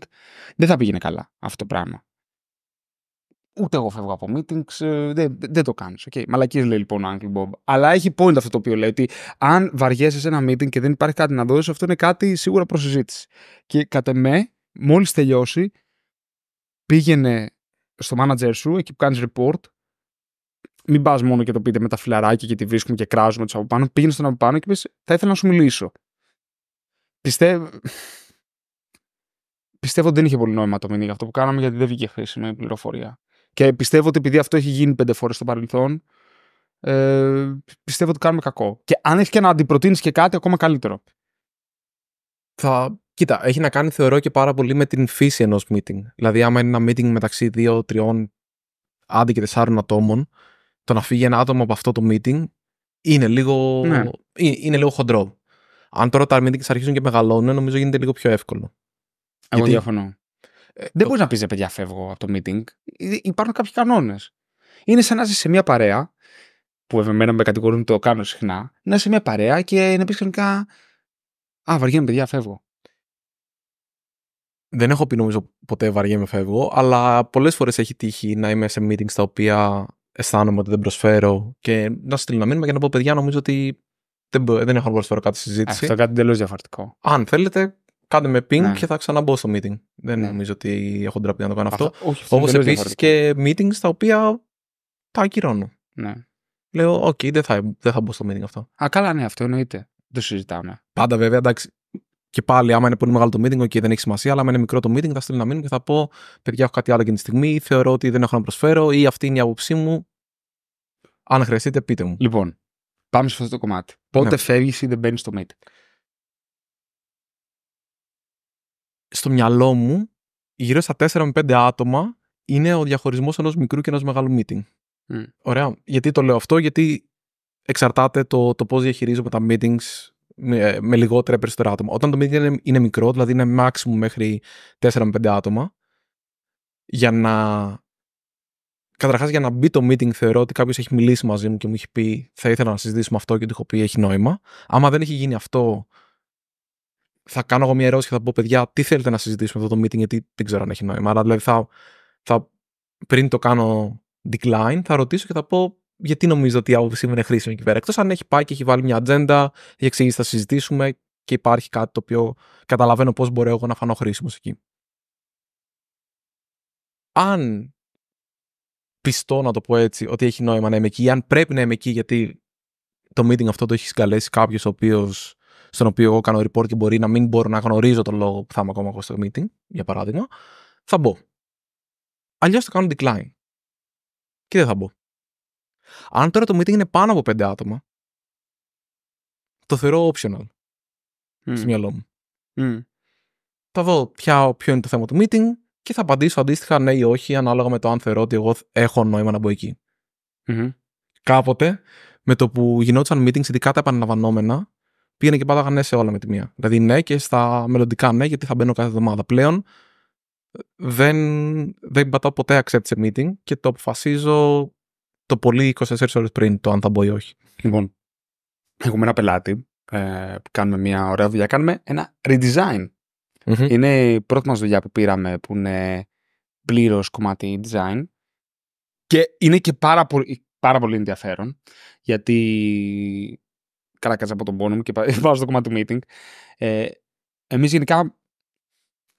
δεν θα πήγαινε καλά αυτό το πράγμα. Ούτε εγώ φεύγω από meetings, ε, δεν, δεν το κάνεις. Okay. Μαλακή λέει λοιπόν ο Uncle Bob. Αλλά έχει point αυτό το οποίο λέει ότι αν βαριέσαι σε ένα meeting και δεν υπάρχει κάτι να δώσεις, αυτό είναι κάτι σίγουρα προς συζήτηση. Και κατά εμέ μόλις τελειώσει, πήγαινε στο manager σου, εκεί που κάνεις report, μην πας μόνο και το πείτε με τα φιλαράκια και τη βρίσκουμε και κράζουμε τους από πάνω. Πήγαινε στον από πάνω και πεις: Θα ήθελα να σου μιλήσω. Πιστεύω. Πιστεύω ότι δεν είχε πολύ νόημα το μήνυμα αυτό που κάναμε γιατί δεν βγήκε χρήσιμη πληροφορία. Και πιστεύω ότι επειδή αυτό έχει γίνει πέντε φορές στο παρελθόν, ε, πιστεύω ότι κάνουμε κακό. Και αν έχεις και να αντιπροτείνεις και κάτι, ακόμα καλύτερο. Θα. Κοίτα, έχει να κάνει θεωρώ και πάρα πολύ με την φύση ενός meeting. Δηλαδή, άμα είναι ένα meeting μεταξύ δύο, τριών, άντε και τεσσάρων ατόμων, το να φύγει ένα άτομο από αυτό το meeting είναι λίγο, ναι. Ε, είναι λίγο χοντρό. Αν τώρα τα meetings αρχίζουν και μεγαλώνουν, νομίζω γίνεται λίγο πιο εύκολο. Εγώ Γιατί... διαφωνώ. Ε, δεν το... μπορείς να πεις ρε παιδιά, φεύγω από το meeting. Ε, υπάρχουν κάποιοι κανόνες. Είναι σαν να είσαι σε μια παρέα, που εμένα με κατηγορούν το κάνω συχνά, να είσαι σε μια παρέα και να πεις ξαφνικά Α, βαριέμαι, παιδιά, φεύγω. Δεν έχω πει νομίζω ποτέ βαριέμαι, φεύγω, αλλά πολλές φορές έχει τύχει να είμαι σε meetings τα οποία αισθάνομαι ότι δεν προσφέρω και να στείλω ένα μήνυμα για να πω παιδιά, νομίζω ότι δεν, έχω να προσφέρω κάτι συζήτηση. Αυτό κάτι τελείω διαφορετικό. Αν θέλετε, Κάντε με ping ναι. και θα ξαναμπω στο meeting. Δεν ναι. νομίζω ότι έχω ντραπεί να το κάνω αυτό. Όπω επίση και meetings τα οποία τα ακυρώνω. Ναι. Λέω, οκ, okay, δεν, θα, δεν θα μπω στο meeting αυτό. Α, καλά, ναι, αυτό εννοείται. Το συζητάμε. Πάντα βέβαια, εντάξει. Και πάλι, άμα είναι πολύ μεγάλο το meeting, okay, δεν έχει σημασία. Αλλά άμα είναι μικρό το meeting, θα στείλω ένα meeting και θα πω, παιδιά, έχω κάτι άλλο εκείνη τη στιγμή. Θεωρώ ότι δεν έχω να προσφέρω ή αυτή είναι η άποψή μου. Αν χρειαστείτε, πείτε μου. Λοιπόν, πάμε σε αυτό το κομμάτι. Πότε ναι. φεύγεις ή δεν μπαίνεις στο meeting. στο μυαλό μου, γύρω στα 4 με 5 άτομα είναι ο διαχωρισμός ενός μικρού και ενός μεγάλου meeting. Mm. Ωραία. Γιατί το λέω αυτό, γιατί εξαρτάται το, το πώς διαχειρίζομαι τα meetings με, λιγότερα ή περισσότερα άτομα. Όταν το meeting είναι, μικρό, δηλαδή είναι maximum μέχρι 4 με 5 άτομα, για να. Καταρχάς, για να μπει το meeting, θεωρώ ότι κάποιος έχει μιλήσει μαζί μου και μου έχει πει Θα ήθελα να συζητήσουμε αυτό και του έχω πει Έχει νόημα. Άμα δεν έχει γίνει αυτό, θα κάνω εγώ μια ερώτηση και θα πω, παιδιά, τι θέλετε να συζητήσουμε αυτό το meeting, γιατί δεν ξέρω αν έχει νόημα. Αλλά δηλαδή, θα, θα, πριν το κάνω decline, θα ρωτήσω και θα πω γιατί νομίζω ότι η άποψή μου είναι χρήσιμη εκεί πέρα. Εκτός αν έχει πάει και έχει βάλει μια ατζέντα, έχει εξηγήσει, θα συζητήσουμε και υπάρχει κάτι το οποίο καταλαβαίνω πώς μπορώ εγώ να φανώ χρήσιμος εκεί. Αν πιστώ, να το πω έτσι, ότι έχει νόημα να είμαι εκεί, ή αν πρέπει να είμαι εκεί, γιατί το meeting αυτό το έχει καλέσει κάποιος ο οποίος στον οποίο εγώ κάνω report και μπορεί να μην μπορώ να γνωρίζω τον λόγο που θα είμαι ακόμα εγώ στο meeting, για παράδειγμα, θα μπω. Αλλιώς θα κάνω decline. Και δεν θα μπω. Αν τώρα το meeting είναι πάνω από πέντε άτομα, το θεωρώ optional. Mm. Στο μυαλό μου. Mm. Θα δω ποια, ποιο είναι το θέμα του meeting και θα απαντήσω αντίστοιχα ναι ή όχι, ανάλογα με το αν θεωρώ ότι εγώ έχω νόημα να μπω εκεί. Mm-hmm. Κάποτε, με το που γινόντουσαν meetings, ειδικά τα επαναλαμβανόμενα, πήγαινε και πάταγα ναι σε όλα με τη μία. Δηλαδή ναι και στα μελλοντικά ναι, γιατί θα μπαίνω κάθε εβδομάδα πλέον. Δεν, δεν πατάω ποτέ accept σε meeting και το αποφασίζω το πολύ 24 ώρες πριν το αν θα μπω ή όχι. Λοιπόν, έχουμε ένα πελάτη ε, που κάνουμε μια ωραία δουλειά. Κάνουμε ένα redesign. Mm-hmm. Είναι η πρώτη μας δουλειά που πήραμε που είναι πλήρως κομμάτι design. Και είναι και πάρα πολύ, πάρα πολύ ενδιαφέρον γιατί Κράκαζα από τον πόνο μου και πάω στο κομμάτι του meeting. Ε, Εμείς γενικά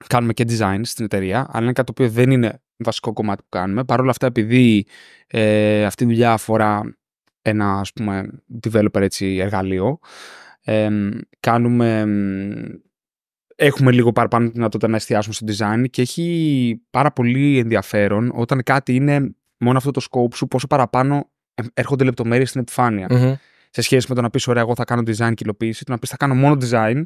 κάνουμε και design στην εταιρεία, αλλά είναι κάτι το οποίο δεν είναι βασικό κομμάτι που κάνουμε. Παρ' όλα αυτά, επειδή ε, αυτή η δουλειά αφορά ένα ας πούμε developer έτσι, εργαλείο, ε, κάνουμε έχουμε λίγο παραπάνω τη δυνατότητα να εστιάσουμε στο design και έχει πάρα πολύ ενδιαφέρον όταν κάτι είναι μόνο αυτό το scope σου, πόσο παραπάνω ε, έρχονται λεπτομέρειες στην επιφάνεια. Mm-hmm σε σχέση με το να πεις: Ωραία, εγώ θα κάνω design και υλοποίηση, το να πεις: Θα κάνω μόνο design,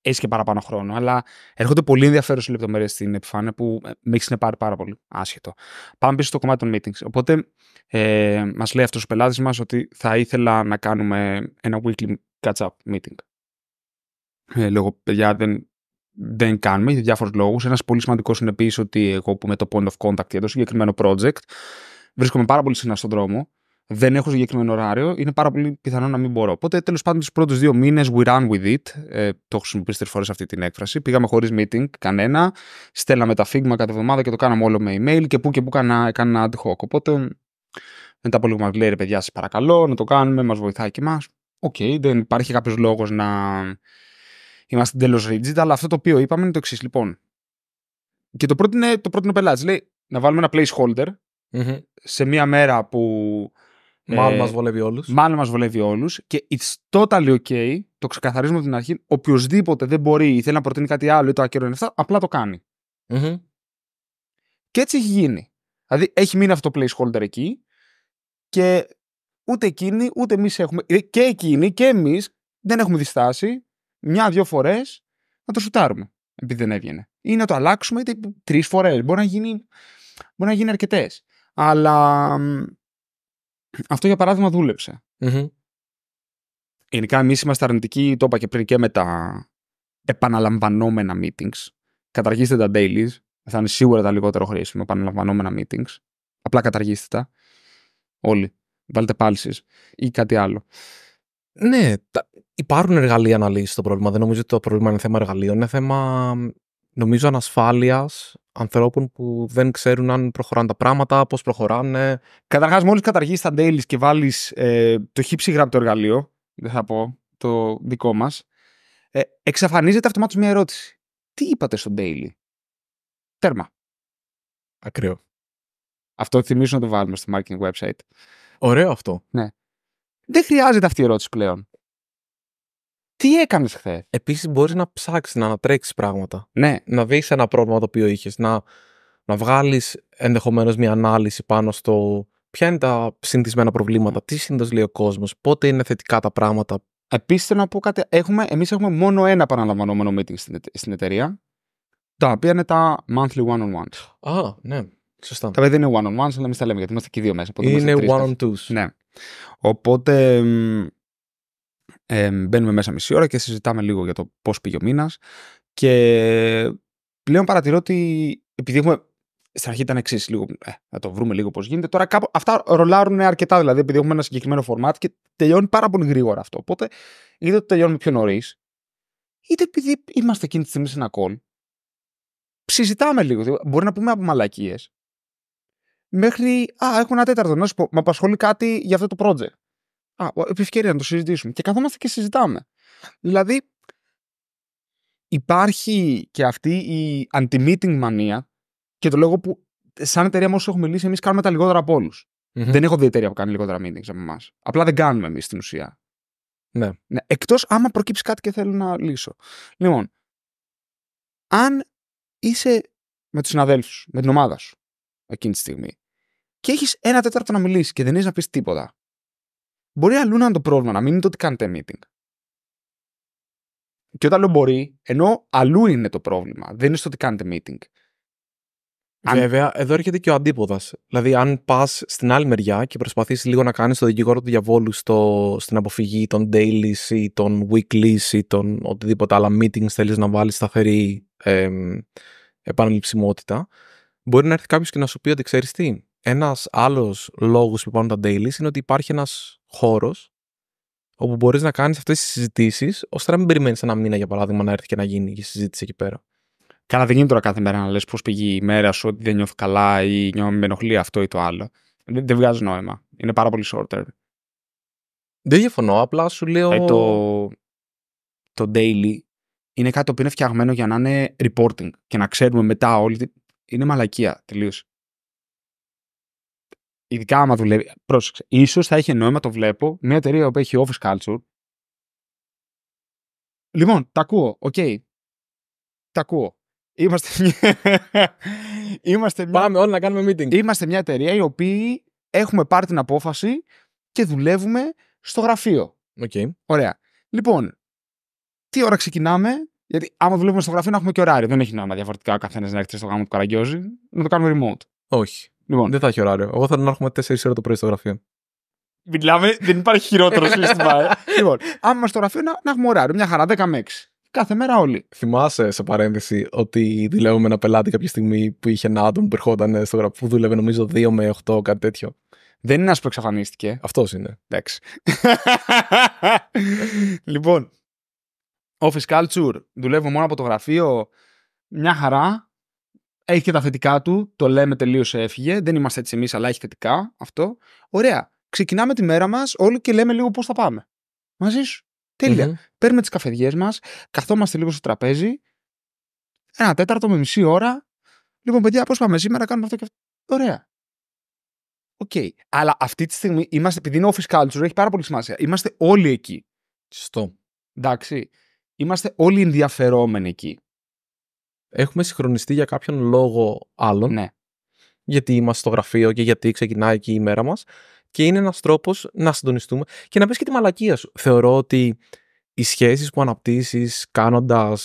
έχεις και παραπάνω χρόνο. Αλλά έρχονται πολύ ενδιαφέρουσες λεπτομέρειες στην επιφάνεια που ε, με έχεις πάρα, πάρα πολύ άσχετο. Πάμε πίσω στο κομμάτι των meetings. Οπότε, ε, μας λέει αυτός ο πελάτης μας ότι θα ήθελα να κάνουμε ένα weekly catch-up meeting. Ε, λέγω, παιδιά, δεν, δεν κάνουμε για διάφορους λόγους. Ένας πολύ σημαντικός είναι επίση ότι εγώ που είμαι το point of contact για το συγκεκριμένο project, βρίσκομαι πάρα πολύ συχνά στον δρόμο δεν έχω συγκεκριμένο ωράριο, είναι πάρα πολύ πιθανό να μην μπορώ. Οπότε τέλος πάντων τους πρώτους δύο μήνες we run with it. Ε, το έχω χρησιμοποιήσει τρεις φορές αυτή την έκφραση. Πήγαμε χωρίς meeting, κανένα. Στέλναμε τα φίγμα κάθε εβδομάδα και το κάναμε όλο με email και που και που κάνα, ad hoc. Οπότε μετά από λίγο μας λέει ρε παιδιά, σας παρακαλώ να το κάνουμε, μας βοηθάει και εμάς. Οκ, okay, δεν υπάρχει κάποιος λόγος να είμαστε τέλο rigid, αλλά αυτό το οποίο είπαμε είναι το εξής. Λοιπόν, και το πρώτο είναι ο πελάτης. Λέει να βάλουμε ένα placeholder σε μία μέρα που ε, μάλλον ε, μας βολεύει όλους. Μάλλον μας βολεύει όλους. Και it's totally okay. Το ξεκαθαρίζουμε από την αρχή. Οποιοδήποτε δεν μπορεί ή θέλει να προτείνει κάτι άλλο ή το ακέραιο είναι αυτά, απλά το κανει mm-hmm. Και έτσι έχει γίνει. Δηλαδή έχει μείνει αυτό το placeholder εκεί και ούτε εκείνοι ούτε εμείς έχουμε. Ε, και εκείνοι και εμείς δεν έχουμε διστάσει μια-δυο φορές να το σουτάρουμε επειδή δεν έβγαινε. Ή να το αλλάξουμε είτε τρεις φορές. Μπορεί να γίνει, μπορεί να γίνει αρκετές. Αλλά αυτό για παράδειγμα δούλεψε. Mm-hmm. Γενικά, εμείς είμαστε αρνητικοί, το είπα και πριν και με τα επαναλαμβανόμενα meetings. Καταργήστε τα dailies. Θα είναι σίγουρα τα λιγότερο χρήσιμα επαναλαμβανόμενα meetings. Απλά καταργήστε τα. Όλοι. Βάλτε πάλι ή κάτι άλλο. Ναι, υπάρχουν εργαλεία να λύσει το πρόβλημα. Δεν νομίζω ότι το πρόβλημα είναι θέμα εργαλείων. Είναι θέμα νομίζω ανασφάλειας ανθρώπων που δεν ξέρουν αν προχωράνε τα πράγματα, πώς προχωράνε. Καταρχάς μόλις καταργείς τα daily και βάλεις ε, το χύψη το εργαλείο, δεν θα πω, το δικό μας, ε, εξαφανίζεται αυτομάτως μια ερώτηση. Τι είπατε στο daily? Τέρμα. Ακραίο. Αυτό θυμίζω να το βάλουμε στο marketing website. Ωραίο αυτό. Ναι. Δεν χρειάζεται αυτή η ερώτηση πλέον τι έκανες χθες. Επίσης, μπορείς να ψάξεις, να ανατρέξεις πράγματα. Ναι. Να βρει ένα πρόβλημα το οποίο είχες. Να, να βγάλεις ενδεχομένως μια ανάλυση πάνω στο ποια είναι τα συνηθισμένα προβλήματα, τι συνήθως λέει ο κόσμος, πότε είναι θετικά τα πράγματα. Επίσης, θέλω να πω κάτι. Έχουμε, εμείς έχουμε μόνο ένα παραλαμβανόμενο meeting στην, στην εταιρεία, τα οποία είναι τα monthly one-on-ones. Α, ναι. Σωστά. Τα παιδιά είναι one-on-ones, αλλά εμείς τα λέμε γιατί είμαστε και δύο μέσα. Είναι one-on-twos. Ναι. Οπότε, ε, μπαίνουμε μέσα μισή ώρα και συζητάμε λίγο για το πώς πήγε ο μήνας. Και πλέον παρατηρώ ότι επειδή έχουμε. Στην αρχή ήταν εξής, λίγο. Ε, να το βρούμε λίγο πώς γίνεται. Τώρα κάπου, αυτά ρολάρουν αρκετά, δηλαδή, επειδή έχουμε ένα συγκεκριμένο φορμάτ και τελειώνει πάρα πολύ γρήγορα αυτό. Οπότε, είτε το τελειώνουμε πιο νωρίς, είτε επειδή είμαστε εκείνη τη στιγμή σε ένα call, συζητάμε λίγο. Δηλαδή μπορεί να πούμε από μαλακίες μέχρι. Α, έχω ένα τέταρτο να σου πω. Με απασχολεί κάτι για αυτό το project. Α, επί ευκαιρία να το συζητήσουμε. Και καθόμαστε και συζητάμε. Δηλαδή, υπάρχει και αυτή η anti-meeting μανία και το λόγο που σαν εταιρεία με έχουμε μιλήσει, εμείς κάνουμε τα λιγότερα από όλους. Mm-hmm. Δεν έχω δει εταιρεία που κάνει λιγότερα meetings από εμάς. Απλά δεν κάνουμε εμείς στην ουσία. Ναι. ναι. Εκτός άμα προκύψει κάτι και θέλω να λύσω. Λοιπόν, αν είσαι με τους συναδέλφους, με την ομάδα σου εκείνη τη στιγμή και έχεις ένα τέταρτο να μιλήσεις και δεν έχει να πεις τίποτα. Μπορεί αλλού να είναι το πρόβλημα, να μην είναι το ότι κάνετε meeting. Και όταν λέω μπορεί, ενώ αλλού είναι το πρόβλημα. Δεν είναι στο ότι κάνετε meeting. Βέβαια, αν... εδώ έρχεται και ο αντίποδας. Δηλαδή, αν πας στην άλλη μεριά και προσπαθήσει λίγο να κάνεις το δικηγόρο του διαβόλου στο, στην αποφυγή των daily ή των weekly ή των οτιδήποτε άλλα meetings θέλεις να βάλεις σταθερή ε, επαναληψιμότητα, μπορεί να έρθει κάποιος και να σου πει ότι ξέρεις τι, ένας άλλος λόγος που πάνε τα daily είναι ότι υπάρχει ένας χώρος όπου μπορείς να κάνεις αυτές τις συζητήσεις ώστε να μην περιμένεις ένα μήνα για παράδειγμα να έρθει και να γίνει η συζήτηση εκεί πέρα. Καλά δεν γίνεται τώρα κάθε μέρα να λες πώς πήγε η μέρα σου, ότι δεν νιώθω καλά ή νιώθω με ενοχλεί αυτό ή το άλλο. Δεν, δεν βγάζει νόημα. Είναι πάρα πολύ shorter. Δεν διαφωνώ, απλά σου λέω... Ε, το, το daily είναι κάτι που είναι φτιαγμένο για να είναι reporting και να ξέρουμε μετά όλοι. Είναι μαλακία Τελείως ειδικά άμα δουλεύει. Πρόσεξε. σω θα έχει νόημα, το βλέπω, μια εταιρεία που έχει office culture. Λοιπόν, τα ακούω. Οκ. Okay. Τα ακούω. Είμαστε μια... Είμαστε Πάμε όλοι να κάνουμε meeting. Είμαστε μια εταιρεία η οποία έχουμε πάρει την απόφαση και δουλεύουμε στο γραφείο. Okay. Ωραία. Λοιπόν, τι ώρα ξεκινάμε, γιατί άμα δουλεύουμε στο γραφείο να έχουμε και ωράριο. Δεν έχει νόημα διαφορετικά ο καθένας να έρθει στο γάμο του Καραγκιόζη, να το κάνουμε remote. Όχι. Λοιπόν. Δεν θα έχει ωράριο. Εγώ θα να έρχομαι 4 ώρα το πρωί στο γραφείο. Μιλάμε, δεν υπάρχει χειρότερο σύστημα. Ε. λοιπόν, άμα είμαστε στο γραφείο να, να έχουμε ωράριο, μια χαρά 10 με 6. Κάθε μέρα όλοι. Θυμάσαι σε παρένθεση ότι δουλεύω με ένα πελάτη κάποια στιγμή που είχε ένα άτομο που ερχόταν ε, στο γραφείο που δούλευε νομίζω 2 με 8, κάτι τέτοιο. Δεν είναι ένας που εξαφανίστηκε. Αυτός είναι. Εντάξει. λοιπόν. Office culture. Δουλεύω μόνο από το γραφείο. Μια χαρά έχει και τα θετικά του, το λέμε τελείως έφυγε. Δεν είμαστε έτσι εμείς, αλλά έχει θετικά αυτό. Ωραία. Ξεκινάμε τη μέρα μας όλοι και λέμε λίγο πώς θα πάμε. Μαζί σου. Τέλεια. Mm-hmm. Παίρνουμε τις καφεδιές μας, καθόμαστε λίγο στο τραπέζι. Ένα τέταρτο με μισή ώρα. Λοιπόν, παιδιά, πώς πάμε σήμερα, κάνουμε αυτό και αυτό. Ωραία. Οκ. Okay. Αλλά αυτή τη στιγμή είμαστε, επειδή είναι office culture, έχει πάρα πολύ σημασία. Είμαστε όλοι εκεί. Σωστό. Εντάξει. Είμαστε όλοι ενδιαφερόμενοι εκεί έχουμε συγχρονιστεί για κάποιον λόγο άλλον. Ναι. Γιατί είμαστε στο γραφείο και γιατί ξεκινάει εκεί η μέρα μας. Και είναι ένας τρόπος να συντονιστούμε και να πεις και τη μαλακία σου. Θεωρώ ότι οι σχέσεις που αναπτύσσεις κάνοντας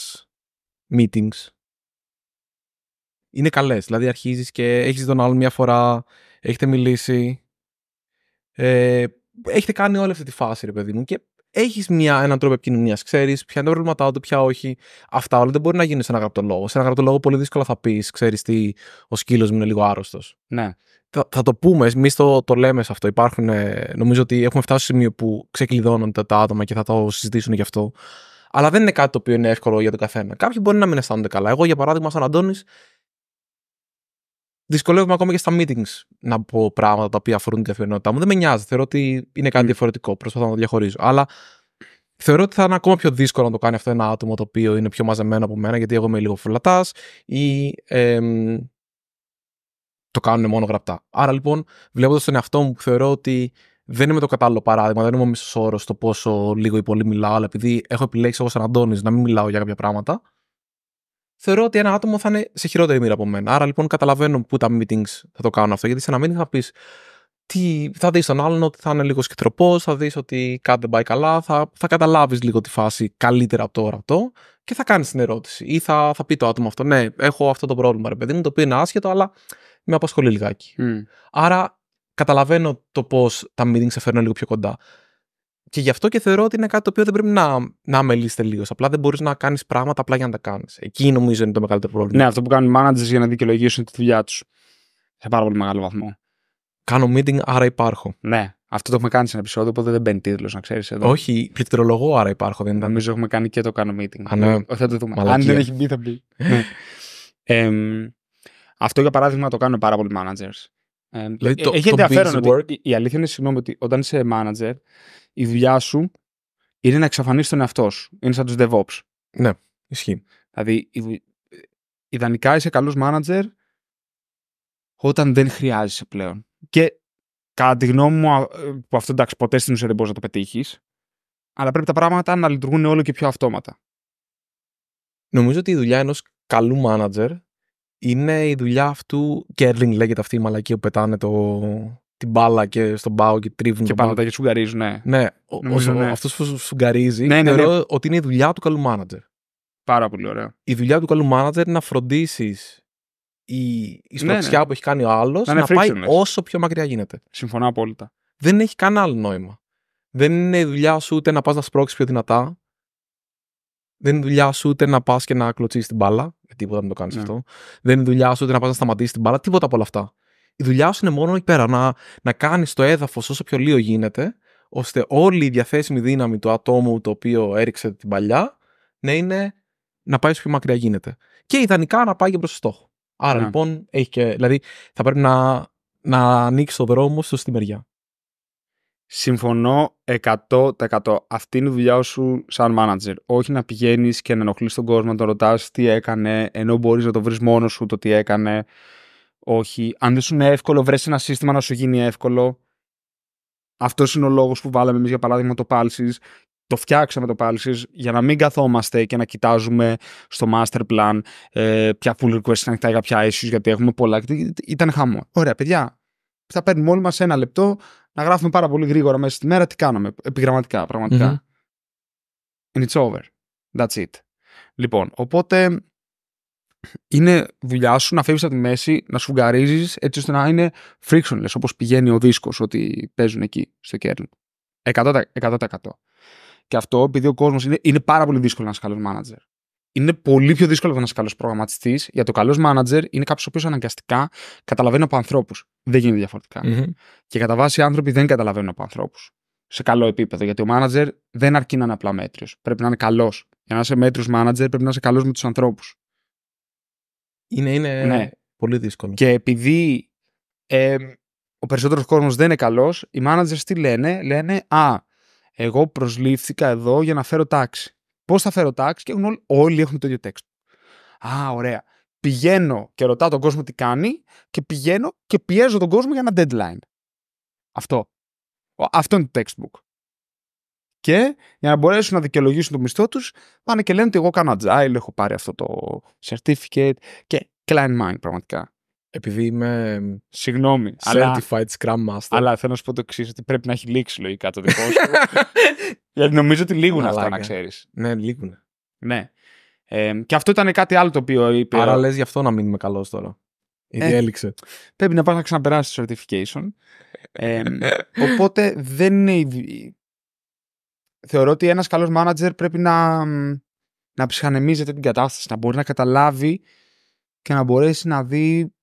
meetings είναι καλές. Δηλαδή, αρχίζεις και έχεις τον άλλον μια φορά, έχετε μιλήσει. Ε, έχετε κάνει όλη αυτή τη φάση, ρε παιδί μου, και έχεις έναν τρόπο επικοινωνίας. Ξέρεις ποια είναι τα προβλήματά του, ποια όχι. Αυτά όλα δεν μπορεί να γίνουν σε ένα γραπτό λόγο. Σε ένα γραπτό λόγο πολύ δύσκολα θα πεις, ξέρεις τι, ο σκύλος μου είναι λίγο άρρωστος. Ναι. Θα, θα, το πούμε, εμείς το, το λέμε σε αυτό. Υπάρχουν, ε, νομίζω ότι έχουμε φτάσει στο σημείο που ξεκλειδώνονται τα άτομα και θα το συζητήσουν γι' αυτό. Αλλά δεν είναι κάτι το οποίο είναι εύκολο για τον καθένα. Κάποιοι μπορεί να μην αισθάνονται καλά. Εγώ, για παράδειγμα, σαν Αντώνης, δυσκολεύομαι ακόμα και στα meetings να πω πράγματα τα οποία αφορούν την καθημερινότητά μου. Δεν με νοιάζει. Θεωρώ ότι είναι κάτι διαφορετικό. Προσπαθώ να το διαχωρίζω. Αλλά θεωρώ ότι θα είναι ακόμα πιο δύσκολο να το κάνει αυτό ένα άτομο το οποίο είναι πιο μαζεμένο από μένα, γιατί εγώ είμαι λίγο φουλατά ή το κάνουν μόνο γραπτά. Άρα λοιπόν, βλέποντας τον εαυτό μου θεωρώ ότι δεν είμαι το κατάλληλο παράδειγμα, δεν είμαι ο μισός όρος στο πόσο λίγο ή πολύ μιλάω, αλλά επειδή έχω επιλέξει όπως Αντώνης να μην μιλάω για κάποια πράγματα, θεωρώ ότι ένα άτομο θα είναι σε χειρότερη μοίρα από μένα. Άρα λοιπόν καταλαβαίνω που τα meetings θα το κάνουν αυτό. Γιατί σε ένα meeting θα πεις. Τι, θα δεις τον άλλον ότι θα είναι λίγο σκητροπός, θα δεις ότι κάτι δεν πάει καλά, θα, θα καταλάβεις λίγο τη φάση καλύτερα από το ορατό και θα κάνεις την ερώτηση. Ή θα, θα πει το άτομο αυτό, ναι, έχω αυτό το πρόβλημα, ρε παιδί μου, το οποίο είναι άσχετο, αλλά με απασχολεί λιγάκι. Άρα καταλαβαίνω το πώς τα meetings σε φέρνουν λίγο πιο κοντά. Και γι' αυτό και θεωρώ ότι είναι κάτι το οποίο δεν πρέπει να, να αμελείς τελείως. Απλά δεν μπορείς να κάνεις πράγματα απλά για να τα κάνεις. Εκεί νομίζω είναι το μεγαλύτερο πρόβλημα. Ναι, αυτό που κάνουν οι managers για να δικαιολογήσουν τη δουλειά τους. Σε πάρα πολύ μεγάλο βαθμό. Κάνω meeting, άρα υπάρχω. Ναι. Αυτό το έχουμε κάνει σε ένα επεισόδιο, οπότε δεν μπαίνει τίτλος, να ξέρεις εδώ. Όχι, πληκτρολογώ, άρα υπάρχω. Δεν ήταν. Νομίζω έχουμε κάνει και το κάνω meeting. Α, ναι. Θα το δούμε. Αν δεν έχει μπει, θα μπει. ε, αυτό για παράδειγμα το κάνουν πάρα πολλοί managers. Ε, δηλαδή, το, έχει ενδιαφέρον η αλήθεια είναι συγγνώμη ότι όταν είσαι manager η δουλειά σου είναι να εξαφανίσεις τον εαυτό σου. Είναι σαν τους DevOps. Ναι, ισχύει. Δηλαδή, ιδανικά είσαι καλός manager όταν δεν χρειάζεσαι πλέον. Και κατά τη γνώμη μου, που αυτό εντάξει, ποτέ στην ουσία δεν μπορείς να το πετύχεις, αλλά πρέπει τα πράγματα να λειτουργούν όλο και πιο αυτόματα. Νομίζω ότι η δουλειά ενός καλού manager είναι η δουλειά αυτού. Κέρλινγκ λέγεται αυτή η μαλακή που πετάνε το, την μπάλα και στον πάγο και τρίβουν. Και πάνε τα και σουγκαρίζουν, ναι. Ναι, ναι. αυτός που σουγκαρίζει, ναι, ναι, ναι, θεωρώ ότι είναι η δουλειά του καλού μάνατζερ. Πάρα πολύ ωραία. Η δουλειά του καλού μάνατζερ είναι να φροντίσεις η, η ναι, ναι, που έχει κάνει ο άλλος να, πάει όσο πιο μακριά γίνεται. Συμφωνώ απόλυτα. Δεν έχει κανένα άλλο νόημα. Δεν είναι η δουλειά σου ούτε να πας να σπρώξεις πιο δυνατά. Δεν είναι η δουλειά σου ούτε να πας και να κλωτσίσεις την μπάλα. Ε, τίποτα δεν το κάνεις αυτό. Δεν είναι η δουλειά σου ούτε να πας να σταματήσεις την μπάλα. Τίποτα από όλα αυτά η δουλειά σου είναι μόνο εκεί πέρα. Να, να κάνεις το έδαφος όσο πιο λίγο γίνεται, ώστε όλη η διαθέσιμη δύναμη του ατόμου το οποίο έριξε την παλιά να είναι να πάει όσο πιο μακριά γίνεται. Και ιδανικά να πάει και προς το στόχο. Άρα ναι. λοιπόν, έχει και, δηλαδή, θα πρέπει να, να ανοίξει το δρόμο σου στη μεριά. Συμφωνώ 100%. Αυτή είναι η δουλειά σου σαν manager. Όχι να πηγαίνεις και να ενοχλείς τον κόσμο, να τον ρωτάς τι έκανε, ενώ μπορείς να το βρεις μόνος σου το τι έκανε όχι. Αν δεν σου είναι εύκολο, βρες ένα σύστημα να σου γίνει εύκολο. Αυτός είναι ο λόγος που βάλαμε εμείς για παράδειγμα το Palsys. Το φτιάξαμε το πάλι, για να μην καθόμαστε και να κοιτάζουμε στο master plan ε, ποια pull request να για ποια issues, γιατί έχουμε πολλά. Ήταν χαμό. Ωραία, παιδιά. Θα παίρνουμε όλοι μας ένα λεπτό να γράφουμε πάρα πολύ γρήγορα μέσα στη μέρα τι κάναμε. Επιγραμματικά, πραγματικά. Mm-hmm. And it's over. That's it. Λοιπόν, οπότε είναι δουλειά σου να φεύγεις από τη μέση, να σου έτσι ώστε να είναι frictionless όπως πηγαίνει ο δίσκος ότι παίζουν εκεί στο kernel. 100%, 100%. Και αυτό επειδή ο κόσμος είναι, είναι πάρα πολύ δύσκολο να είσαι καλός manager. Είναι πολύ πιο δύσκολο να είσαι καλός προγραμματιστής, γιατί ο καλός manager είναι κάποιος ο οποίος αναγκαστικά καταλαβαίνει από ανθρώπους. Δεν γίνεται Και κατά βάση οι άνθρωποι δεν καταλαβαίνουν από ανθρώπους. Σε καλό επίπεδο. Γιατί ο manager δεν αρκεί να είναι απλά μέτριος. Πρέπει να είναι καλός. Για να είσαι μέτριος manager, πρέπει να είσαι καλός με τους ανθρώπους. Είναι, είναι ναι. πολύ δύσκολο. Και επειδή ε, ο περισσότερος κόσμος δεν είναι καλός, οι managers τι λένε, λένε «Α, εγώ προσλήφθηκα εδώ για να φέρω τάξη». Πώς θα φέρω τάξη και όλοι, όλοι έχουν το ίδιο τέξι «Α, ωραία». Πηγαίνω και ρωτάω τον κόσμο τι κάνει και πηγαίνω και πιέζω τον κόσμο για ένα deadline. Αυτό. Αυτό είναι το textbook. Και για να μπορέσουν να δικαιολογήσουν το μισθό τους, πάνε και λένε ότι εγώ κάνω agile, έχω πάρει αυτό το certificate. Και client mind πραγματικά. Επειδή είμαι. Συγγνώμη. Certified Scrum Master. Αλλά θέλω να σου πω το εξής, ότι πρέπει να έχει λήξει λογικά το δικό σου. Γιατί νομίζω ότι λήγουν αυτά, να ξέρεις. Ναι, λήγουν. Ναι. και αυτό ήταν κάτι άλλο το οποίο είπε. Άρα λες γι' αυτό να μείνουμε καλός τώρα. Γιατί διέλυξε. έληξε. Πρέπει να πας να ξαναπεράσεις το certification. οπότε δεν είναι θεωρώ ότι ένας καλός μάνατζερ πρέπει να, να ψυχανεμίζεται την κατάσταση, να μπορεί να καταλάβει και να μπορέσει να δει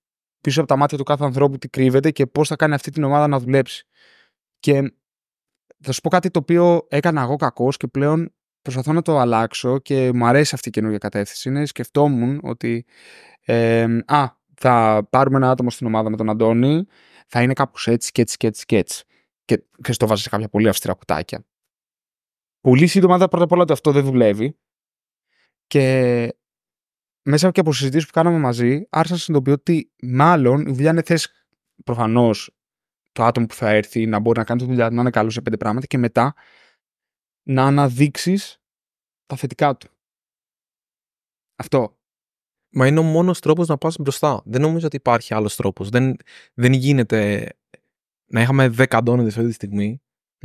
πίσω από τα μάτια του κάθε ανθρώπου τι κρύβεται και πώς θα κάνει αυτή την ομάδα να δουλέψει. Και θα σου πω κάτι το οποίο έκανα εγώ κακός και πλέον προσπαθώ να το αλλάξω και μου αρέσει αυτή η καινούργια κατεύθυνση. Είναι, σκεφτόμουν ότι ε, α, θα πάρουμε ένα άτομο στην ομάδα με τον Αντώνη, θα είναι κάπως έτσι και έτσι και έτσι και έτσι. Και, και στο σε κάποια πολύ αυστηρά κουτάκια. Πολύ σύντομα είδα πρώτα απ' όλα ότι αυτό δεν δουλεύει. Και μέσα και από συζητήσεις που κάναμε μαζί, άρχισα να συνειδητοποιώ ότι μάλλον η δουλειά είναι θες προφανώς το άτομο που θα έρθει να μπορεί να κάνει τη δουλειά του, να είναι καλό σε πέντε πράγματα και μετά να αναδείξεις τα θετικά του. Αυτό. Μα είναι ο μόνος τρόπος να πας μπροστά. Δεν νομίζω ότι υπάρχει άλλος τρόπος. Δεν, δεν γίνεται να είχαμε 10 αυτή τη στιγμή,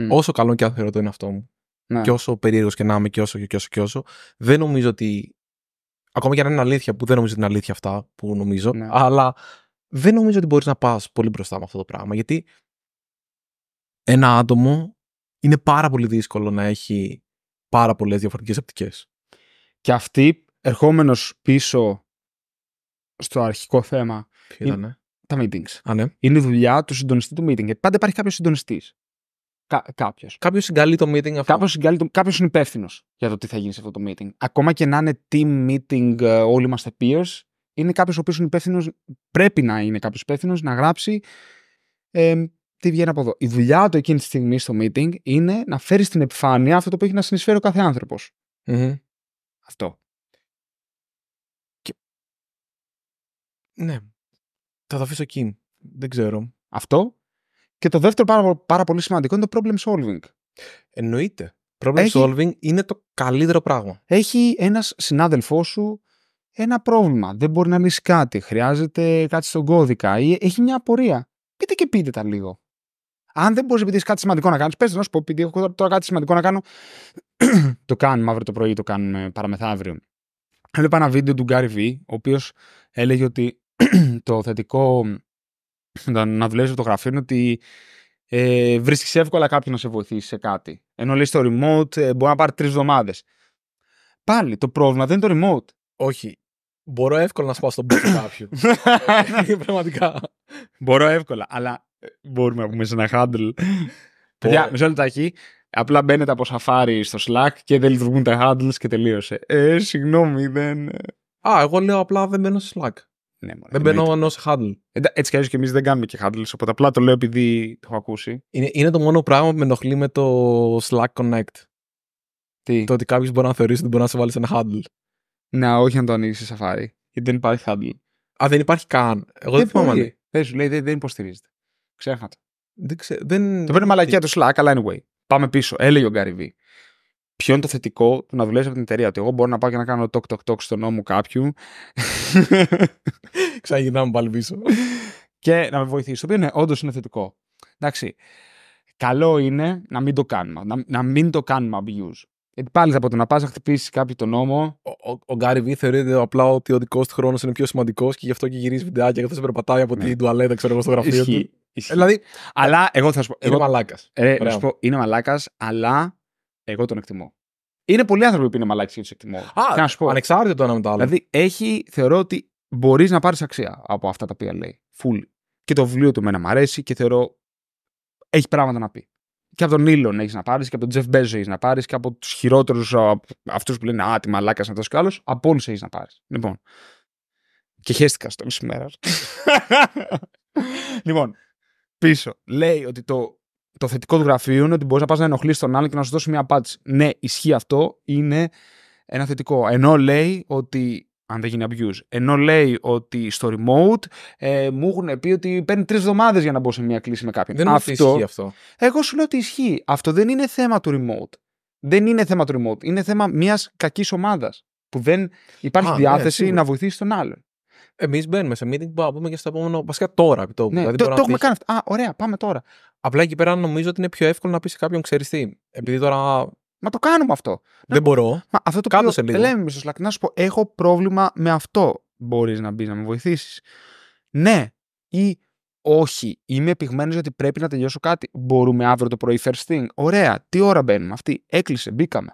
όσο καλό και αν θεωρώ το είναι αυτό μου. Ναι. Και όσο περίεργος και να είμαι, και όσο και, όσο και όσο, δεν νομίζω ότι. Ακόμα και αν είναι αλήθεια, που δεν νομίζω ότι είναι αλήθεια αυτά που νομίζω, ναι. αλλά δεν νομίζω ότι μπορείς να πας πολύ μπροστά με αυτό το πράγμα. Γιατί ένα άτομο είναι πάρα πολύ δύσκολο να έχει πάρα πολλές διαφορετικές οπτικές. Και αυτή, ερχόμενος πίσω στο αρχικό θέμα. Ποιο ήταν, ναι? Τα meetings. Α, ναι. Είναι η δουλειά του συντονιστή του meeting. Γιατί πάντα υπάρχει κάποιος συντονιστής. Κα, κάποιος. Κάποιος συγκαλεί το meeting αυτό. Κάποιος το... είναι υπεύθυνο για το τι θα γίνει σε αυτό το meeting. Ακόμα και να είναι team meeting, ε, όλοι είμαστε peers, είναι κάποιος ο οποίος είναι υπεύθυνος, πρέπει να είναι κάποιος υπεύθυνος να γράψει ε, τι βγαίνει από εδώ. Η δουλειά του εκείνη τη στιγμή στο meeting είναι να φέρεις στην επιφάνεια αυτό το οποίο έχει να συνεισφέρει ο καθε άνθρωπος. άνθρωπος. Αυτό. Και... Ναι. Θα το αφήσω εκεί. Δεν ξέρω. Αυτό και το δεύτερο πάρα, πολύ σημαντικό είναι το problem solving. Εννοείται. Problem solving είναι το καλύτερο πράγμα. Έχει ένας συνάδελφός σου ένα πρόβλημα. Δεν μπορεί να λύσει κάτι. Χρειάζεται κάτι στον κώδικα ή έχει μια απορία. Πείτε και πείτε τα λίγο. Αν δεν μπορείς να πει κάτι σημαντικό να κάνεις, πες να σου πω, επειδή έχω τώρα κάτι σημαντικό να κάνω. το κάνουμε αύριο το πρωί, το κάνουμε παραμεθαύριο. Έβλεπα ένα βίντεο του Γκάρι Βι, ο οποίος έλεγε ότι το θετικό να δουλεύει από το γραφείο είναι ότι ε, βρίσκεις εύκολα κάποιον να σε βοηθήσει σε κάτι. Ενώ λέει το remote ε, μπορεί να πάρει τρεις εβδομάδες. Πάλι το πρόβλημα δεν είναι το remote. Όχι. Μπορώ εύκολα να σπάσω στον πόδι κάποιου. Πραγματικά. Μπορώ εύκολα, αλλά ε, μπορούμε να πούμε σε ένα handle. Παιδιά, μισό λεπτάκι. Απλά μπαίνετε από σαφάρι στο Slack και δεν λειτουργούν τα handles και τελείωσε. Ε, συγγνώμη, δεν. Ε. Α, εγώ λέω απλά δεν μπαίνω στο Slack. Ναι, μωρέ, δεν μπαίνω σε χάντλ. Έτσι κι αλλιώς και εμείς δεν κάνουμε και χάντλ, οπότε απλά το λέω επειδή το έχω ακούσει. Είναι, είναι το μόνο πράγμα που με ενοχλεί με το Slack Connect. Τι? Το ότι κάποιος μπορεί να θεωρήσει ότι μπορεί να σε βάλει σε ένα handle. Να, όχι να το ανοίξεις σε Safari. Γιατί δεν υπάρχει handle. Α, δεν υπάρχει καν. Εγώ δεν θυμάμαι. Δεν λέει, δεν, υποστηρίζεται. Ξέχατε. το. Δεν ξέ, δεν... Το παίρνει μαλακία το Slack, αλλά anyway. Πάμε πίσω. Έλεγε ο Γκάριβι ποιο είναι το θετικό του να δουλεύει από την εταιρεία. Ότι εγώ μπορώ να πάω και να κάνω τοκ τοκ τοκ στον νόμο κάποιου. Ξαγυρνάμε πάλι πίσω. και να με βοηθήσει. Το οποίο ναι, όντως είναι θετικό. Εντάξει. Καλό είναι να μην το κάνουμε. Να, μην το κάνουμε abuse. Γιατί πάλι από το να πας να χτυπήσεις κάποιον τον νόμο. Ο Γκάρι Βι θεωρείται απλά ότι ο δικός του χρόνος είναι πιο σημαντικός και γι' αυτό και γυρίζει βιντεάκια. και αυτό σε περπατάει από ναι. την τουαλέτα, ξέρω εγώ, στο γραφείο του. Ισχύ. Δηλαδή, αλλά εγώ θα σου πω. Είναι μαλάκα. Είναι μαλάκας, αλλά εγώ τον εκτιμώ. Είναι πολλοί άνθρωποι που είναι μαλάκι και τους εκτιμώ. Α, πω. το ένα με το άλλο. Δηλαδή, έχει, θεωρώ ότι μπορείς να πάρεις αξία από αυτά τα οποία λέει. Φουλ. Και το βιβλίο του εμένα μου αρέσει και θεωρώ έχει πράγματα να πει. Και από τον Ήλον έχεις να πάρεις, και από τον Τζεφ Μπέζο έχεις να πάρεις, και από τους χειρότερους, αυτούς που λένε Α, τι μαλάκας να τόσο κι άλλος, από όλους έχεις να πάρεις. Λοιπόν. Και χαίστηκα στο μισή μέρα. λοιπόν, πίσω. Λέει ότι το το θετικό του γραφείου είναι ότι μπορείς να πας να ενοχλείς τον άλλον και να σου δώσει μια απάντηση. Ναι, ισχύει αυτό, είναι ένα θετικό. Ενώ λέει ότι. Αν δεν γίνει abuse. Ενώ λέει ότι στο remote ε, μου έχουν πει ότι παίρνει τρεις εβδομάδες για να μπω σε μια κλίση με κάποιον. Δεν αυτό, ισχύει αυτό. Εγώ σου λέω ότι ισχύει. Αυτό δεν είναι θέμα του remote. Δεν είναι θέμα του remote. Είναι θέμα μιας κακής ομάδας που δεν υπάρχει ναι, διάθεση να βοηθήσει τον άλλον. Εμείς μπαίνουμε σε meeting που θα πούμε και στο επόμενο. Βασικά τώρα. Το, ναι, δηλαδή το, το έχουμε κάνει Α, ωραία, πάμε τώρα. Απλά εκεί πέρα νομίζω ότι είναι πιο εύκολο να πεις σε κάποιον, ξέρεις Επειδή τώρα. Μα το κάνουμε αυτό. Δεν μπορώ. Μα αυτό το Κάτω σε λίγο. Λέμε να σου πω, έχω πρόβλημα με αυτό. Μπορείς να μπεις να με βοηθήσεις. Ναι. Ή όχι, είμαι επιγμένο ότι πρέπει να τελειώσω κάτι. Μπορούμε αύριο το πρωί first thing. Ωραία, τι ώρα μπαίνουμε αυτή. Έκλεισε, μπήκαμε.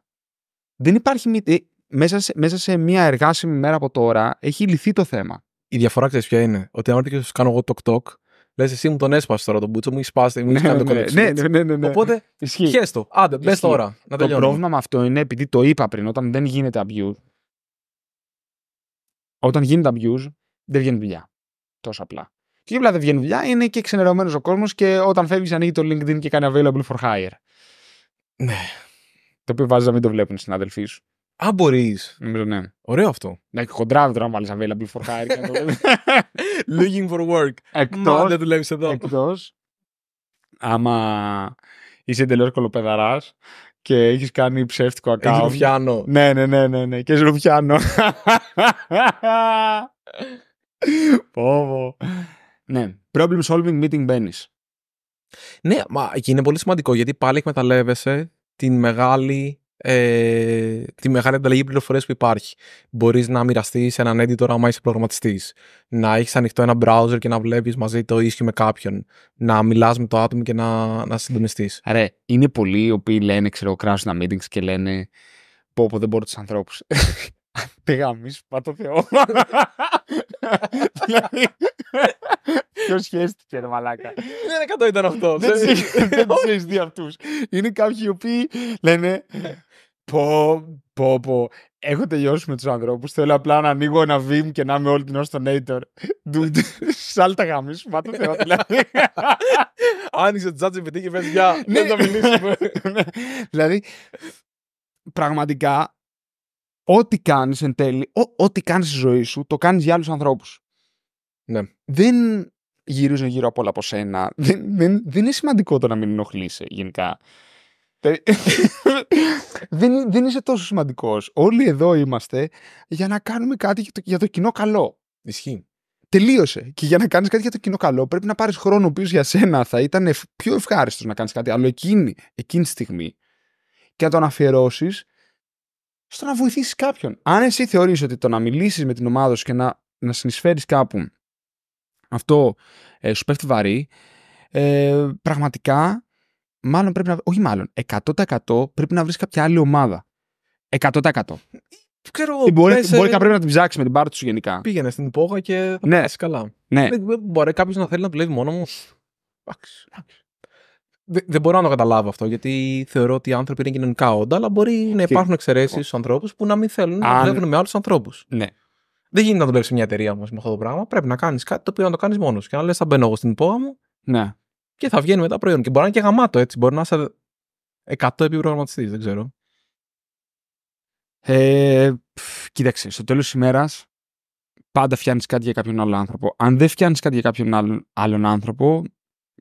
Δεν υπάρχει. Ε, μέσα σε, μέσα σε μια εργάσιμη μέρα από τώρα έχει λυθεί το θέμα. Η διαφορά ξέρεις ποια είναι. Ότι αν έρθει και σου κάνω το Λες, εσύ μου τον έσπασες τώρα τον μπούτσο, μου έχεις σπάσει, ναι, ναι ναι, ναι, ναι, ναι, Οπότε χε το Άντε, μπες τώρα. Να το πρόβλημα με αυτό είναι επειδή το είπα πριν, όταν δεν γίνεται abuse. Όταν γίνεται abuse, δεν βγαίνει δουλειά. Τόσο απλά. Και απλά δεν βγαίνει δουλειά, είναι και ξενερωμένος ο κόσμος και όταν φεύγεις ανοίγει το LinkedIn και κάνει available for hire. Ναι. Το οποίο βάζει να μην το βλέπουν οι συνάδελφοί σου. Α, μπορείς. Νομίζω ναι. Ωραίο αυτό. Ναι, έχει τώρα να βάλει available for hire. Looking for work. Εκτός. Δεν δουλεύεις εδώ. Εκτός. Άμα είσαι εντελώς κολοπεδαράς και έχεις κάνει ψεύτικο account. Έχεις ρουφιάνο. Ναι, ναι, ναι, ναι, ναι. Και ρουφιάνο. Πόβο. Ναι. Problem solving meeting μπαίνεις. Ναι, μα είναι πολύ σημαντικό γιατί πάλι εκμεταλλεύεσαι την μεγάλη ε, τη μεγάλη ανταλλαγή πληροφορίες που υπάρχει. Μπορείς να μοιραστείς έναν editor άμα είσαι προγραμματιστής. Να έχεις ανοιχτό ένα browser και να βλέπεις μαζί το ίσιο με κάποιον. Να μιλάς με το άτομο και να, να συντονιστείς. Ρε, είναι πολλοί οι οποίοι λένε, ξέρω, κράζουν τα meetings και λένε Πω, πω δεν μπορώ τους ανθρώπους. Πήγα μισή, πατώ Θεό. Δηλαδή, Ποιος σχέστηκε, ρε Μαλάκα. Δεν είναι ναι, αυτό Δεν του έχει δει αυτούς. Είναι κάποιοι οι οποίοι λένε Πω, πω, πω. Έχω τελειώσει με τους ανθρώπους. Θέλω απλά να ανοίγω ένα βιμ και να είμαι όλη την ώρα στο Nator. Ε, Σάλτα γάμι, σου πάτε θεό. Δηλαδή. Άνοιξε το πετύχει, και πες για δεν το μιλήσουμε. Ναι. δηλαδή, πραγματικά, ό,τι κάνεις εν τέλει, ό,τι κάνεις στη ζωή σου, το κάνεις για άλλους ανθρώπους. Ναι. Δεν γυρίζουν γύρω από όλα από σένα. Δεν, είναι σημαντικό το να μην ενοχλείσαι γενικά. δεν, δεν είσαι τόσο σημαντικός. Όλοι εδώ είμαστε για να κάνουμε κάτι για το, για το κοινό καλό. Ισχύει. Τελείωσε. Και για να κάνεις κάτι για το κοινό καλό, πρέπει να πάρεις χρόνο ο οποίος για σένα θα ήταν ευ- πιο ευχάριστος να κάνεις κάτι άλλο εκείνη, εκείνη τη στιγμή και να τον αφιερώσεις στο να βοηθήσεις κάποιον. Αν εσύ θεωρείς ότι το να μιλήσεις με την ομάδα σου και να, να συνεισφέρεις κάπου αυτό ε, σου πέφτει βαρύ, ε, πραγματικά μάλλον πρέπει να. Όχι μάλλον. 100% πρέπει να βρεις κάποια άλλη ομάδα. 100%. Ξέρω, μπορεί, μπορεί να ε, πρέπει να την ψάξει με την πάρτι σου γενικά. Πήγαινε στην υπόγα και θα ναι. καλά. Ναι. Ε, ε, μπορεί κάποιος να θέλει να δουλεύει μόνος μου. Δεν, δεν μπορώ να το καταλάβω αυτό, γιατί θεωρώ ότι οι άνθρωποι είναι κοινωνικά όντα, αλλά μπορεί να υπάρχουν εξαιρέσεις στους ανθρώπους που να μην θέλουν να δουλεύουν με άλλους ανθρώπους. Ναι. Δεν γίνεται να δουλεύεις σε μια εταιρεία όμως με αυτό το πράγμα. Πρέπει να κάνεις κάτι το οποίο να το κάνεις μόνος. Και να λες, θα μπαίνω εγώ στην υπόγα μου. Ναι και θα βγαίνει μετά προϊόν. Και μπορεί να είναι και γαμάτο έτσι. Μπορεί να είσαι 100 επιπρογραμματιστής, δεν ξέρω. Ε, κοίταξε, στο τέλος της ημέρας πάντα φτιάχνεις κάτι για κάποιον άλλο άνθρωπο. Αν δεν φτιάχνεις κάτι για κάποιον άλλον, άνθρωπο,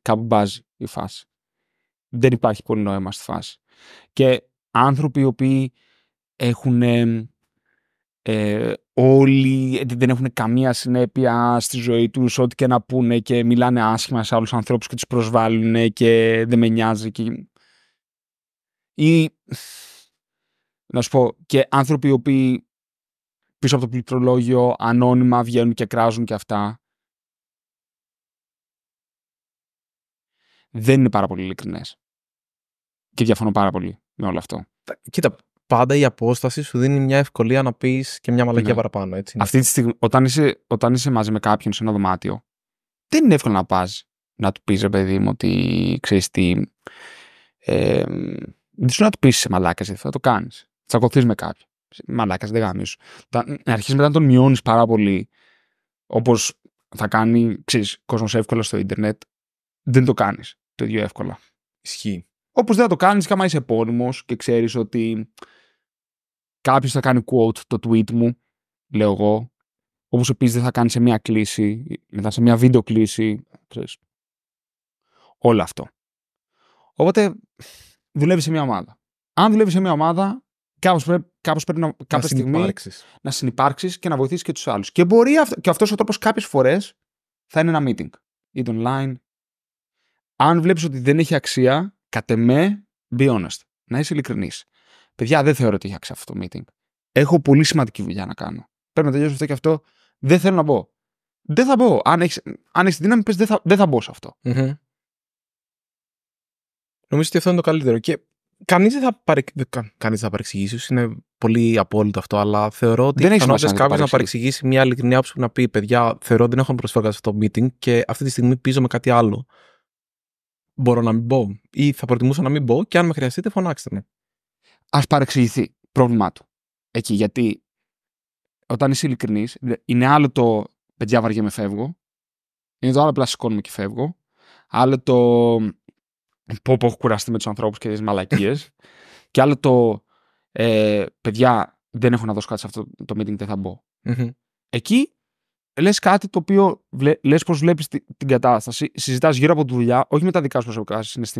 κάπου μπάζει η φάση. Δεν υπάρχει πολύ νόημα στη φάση. Και άνθρωποι οι οποίοι έχουν ε, όλοι ε, δεν έχουν καμία συνέπεια στη ζωή τους, ό,τι και να πούνε και μιλάνε άσχημα σε άλλους ανθρώπους και τους προσβάλλουν και δεν με νοιάζει. Και... Ή, να σου πω, και άνθρωποι οι οποίοι πίσω από το πληκτρολόγιο ανώνυμα βγαίνουν και κράζουν και αυτά. Δεν είναι πάρα πολύ ειλικρινές. Και διαφωνώ πάρα πολύ με όλο αυτό. Κοίτα, πάντα η απόσταση σου δίνει μια ευκολία να πεις και μια μαλακία ναι. παραπάνω. Έτσι, Αυτή τη στιγμή, όταν είσαι, όταν είσαι μαζί με κάποιον σε ένα δωμάτιο, δεν είναι εύκολο να πας να του πεις ρε παιδί μου ότι ξέρεις τι. Ε, δεν σου να του πεις σε μαλάκα, θα το κάνεις. Τσακωθείς με κάποιον. Μαλάκα, δεν κάνει. αρχίσεις μετά να τον μειώνεις πάρα πολύ. Όπως θα κάνει, ξέρεις, κόσμος εύκολα στο Ιντερνετ. Δεν το κάνεις το ίδιο εύκολα. Ισχύει. Όπως δεν θα το κάνεις, καμά είσαι επώνυμο και ξέρεις ότι κάποιος θα κάνει quote το tweet μου, λέω εγώ, όπως επίση δεν θα κάνει σε μια κλίση, μετά σε μια βίντεο κλίση. Ξέρεις. Όλο αυτό. Οπότε δουλεύει σε μια ομάδα. Αν δουλεύεις σε μια ομάδα, κάπως πρέπει, κάπως πρέπει να, κάποια στιγμή να συνεπάρξει και να βοηθήσεις και τους άλλους. Και μπορεί αυτό και αυτός ο τρόπος κάποιες φορές θα είναι ένα meeting. Είτε online. Αν βλέπεις ότι δεν έχει αξία, κατεμέ, be honest. Να είσαι ειλικρινής. Παιδιά, δεν θεωρώ ότι έχει αξία αυτό το meeting. Έχω πολύ σημαντική δουλειά να κάνω. Πρέπει να τελειώσω αυτό και αυτό. Δεν θέλω να μπω. Δεν θα μπω. Αν έχεις αν έχεις τη δύναμη, πες, δεν θα, δεν θα μπω σε αυτό. Νομίζω ότι αυτό είναι το καλύτερο. Και κανείς δεν θα, παρε... θα παρεξηγήσει. είναι πολύ απόλυτο αυτό, αλλά θεωρώ ότι δεν έχει κάποιος να παρεξηγήσει μια ειλικρινή άποψη που να πει: Παιδιά, θεωρώ ότι δεν έχω να προσφέρω σε αυτό το meeting και αυτή τη στιγμή πίζω με κάτι άλλο. Μπορώ να μην μπω ή θα προτιμούσα να μην μπω και αν με χρειαστείτε, φωνάξτε με ας παρεξηγηθεί. Πρόβλημά του. Εκεί. Γιατί όταν είσαι ειλικρινής, είναι άλλο το παιδιά βαριέμαι φεύγω. Είναι το άλλο απλά σηκώνουμε και φεύγω. Άλλο το πω πω έχω κουραστεί με τους ανθρώπους και τις μαλακίες. και άλλο το ε, παιδιά δεν έχω να δώσω κάτι σε αυτό το meeting, δεν θα μπω. Εκεί λες κάτι το οποίο λες πώ βλέπεις την κατάσταση, συζητάς γύρω από τη δουλειά, όχι με τα δικά σου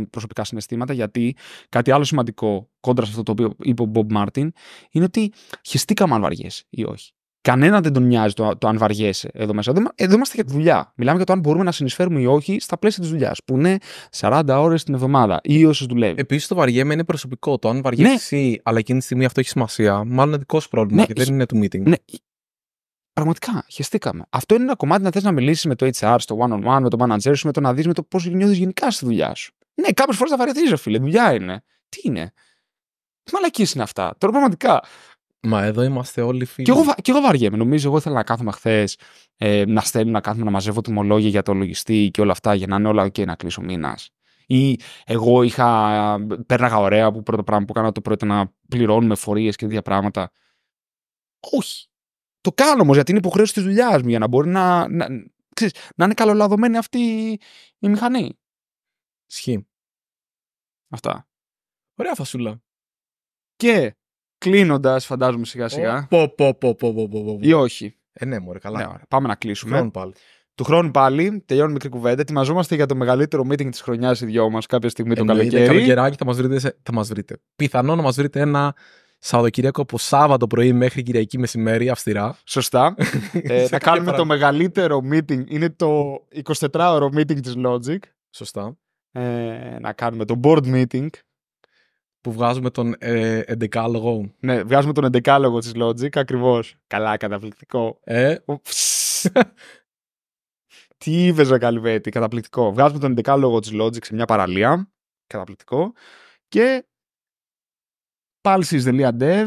προσωπικά, συναισθήματα, γιατί κάτι άλλο σημαντικό κόντρα σε αυτό το οποίο είπε ο Μπομπ Μάρτιν είναι ότι χεστήκαμε αν βαριέσαι ή όχι. Κανένα δεν τον νοιάζει το, το αν βαριέσαι εδώ μέσα. Εδώ, εδώ είμαστε για τη δουλειά. Μιλάμε για το αν μπορούμε να συνεισφέρουμε ή όχι στα πλαίσια της δουλειάς, που είναι 40 ώρες την εβδομάδα ή όσες δουλεύει. Επίσης, το βαριέμαι είναι προσωπικό. Το αν βαριέσαι ναι. αλλά εκείνη τη στιγμή αυτό έχει σημασία, μάλλον είναι δικό πρόβλημα ναι. και δεν είναι του meeting. Ναι, Πραγματικά, χεστήκαμε. Αυτό είναι ένα κομμάτι να θες να μιλήσεις με το HR, στο one-on-one, με το manager σου, με το να δεις με το πώς νιώθεις γενικά στη δουλειά σου. Ναι, κάποιες φορές θα βαρεθεί, ρε φίλε. Δουλειά είναι. Τι είναι. Τι μαλακή είναι αυτά. Τώρα πραγματικά. Μα εδώ είμαστε όλοι φίλοι. Κι εγώ, και εγώ βαριέμαι. Νομίζω εγώ ήθελα να κάθομαι χθες ε, να στέλνω, να κάθομαι να μαζεύω τιμολόγια για το λογιστή και όλα αυτά για να είναι όλα okay, να κλείσω μήνας. Ή εγώ είχα, πέρναγα ωραία που πρώτο πράγμα που κάνω το πρώτο να πληρώνουμε φορείες και τέτοια πράγματα. Όχι. Το κάνω όμως γιατί είναι υποχρέωση της δουλειάς μου για να μπορεί να, να, ξέρεις, να είναι καλολαδωμένη αυτή η μηχανή. Σχοι. Αυτά. Ωραία φασούλα. Και κλείνοντας, φαντάζομαι σιγά σιγά. Πο, πο, πο, πο, πο, πο, Ή όχι. Ε, ναι, μωρέ, καλά. Ναι, ωραία. Πάμε να κλείσουμε. Χρόνου πάλι. Του χρόνου πάλι, τελειώνει μικρή κουβέντα. Ετοιμαζόμαστε για το μεγαλύτερο meeting της χρονιάς οι δυο μας κάποια στιγμή Εννοείται, το καλοκαίρι. Το θα μας βρείτε, θα βρείτε. Πιθανό να μας βρείτε ένα Σαββατοκύριακο από Σάββατο πρωί μέχρι Κυριακή μεσημέρι, αυστηρά. Σωστά. ε, να κάνουμε το μεγαλύτερο meeting. Είναι το 24ωρο meeting της Logic. Σωστά. Ε, να κάνουμε το board meeting. Που βγάζουμε τον ε, εντεκάλογο. Ναι, βγάζουμε τον εντεκάλογο της Logic, ακριβώς. Καλά, καταπληκτικό. Ε. Τι είπες, Ζακαλβέτη, καταπληκτικό. Βγάζουμε τον εντεκάλογο της Logic σε μια παραλία. Καταπληκτικό. Και Pulses.dev,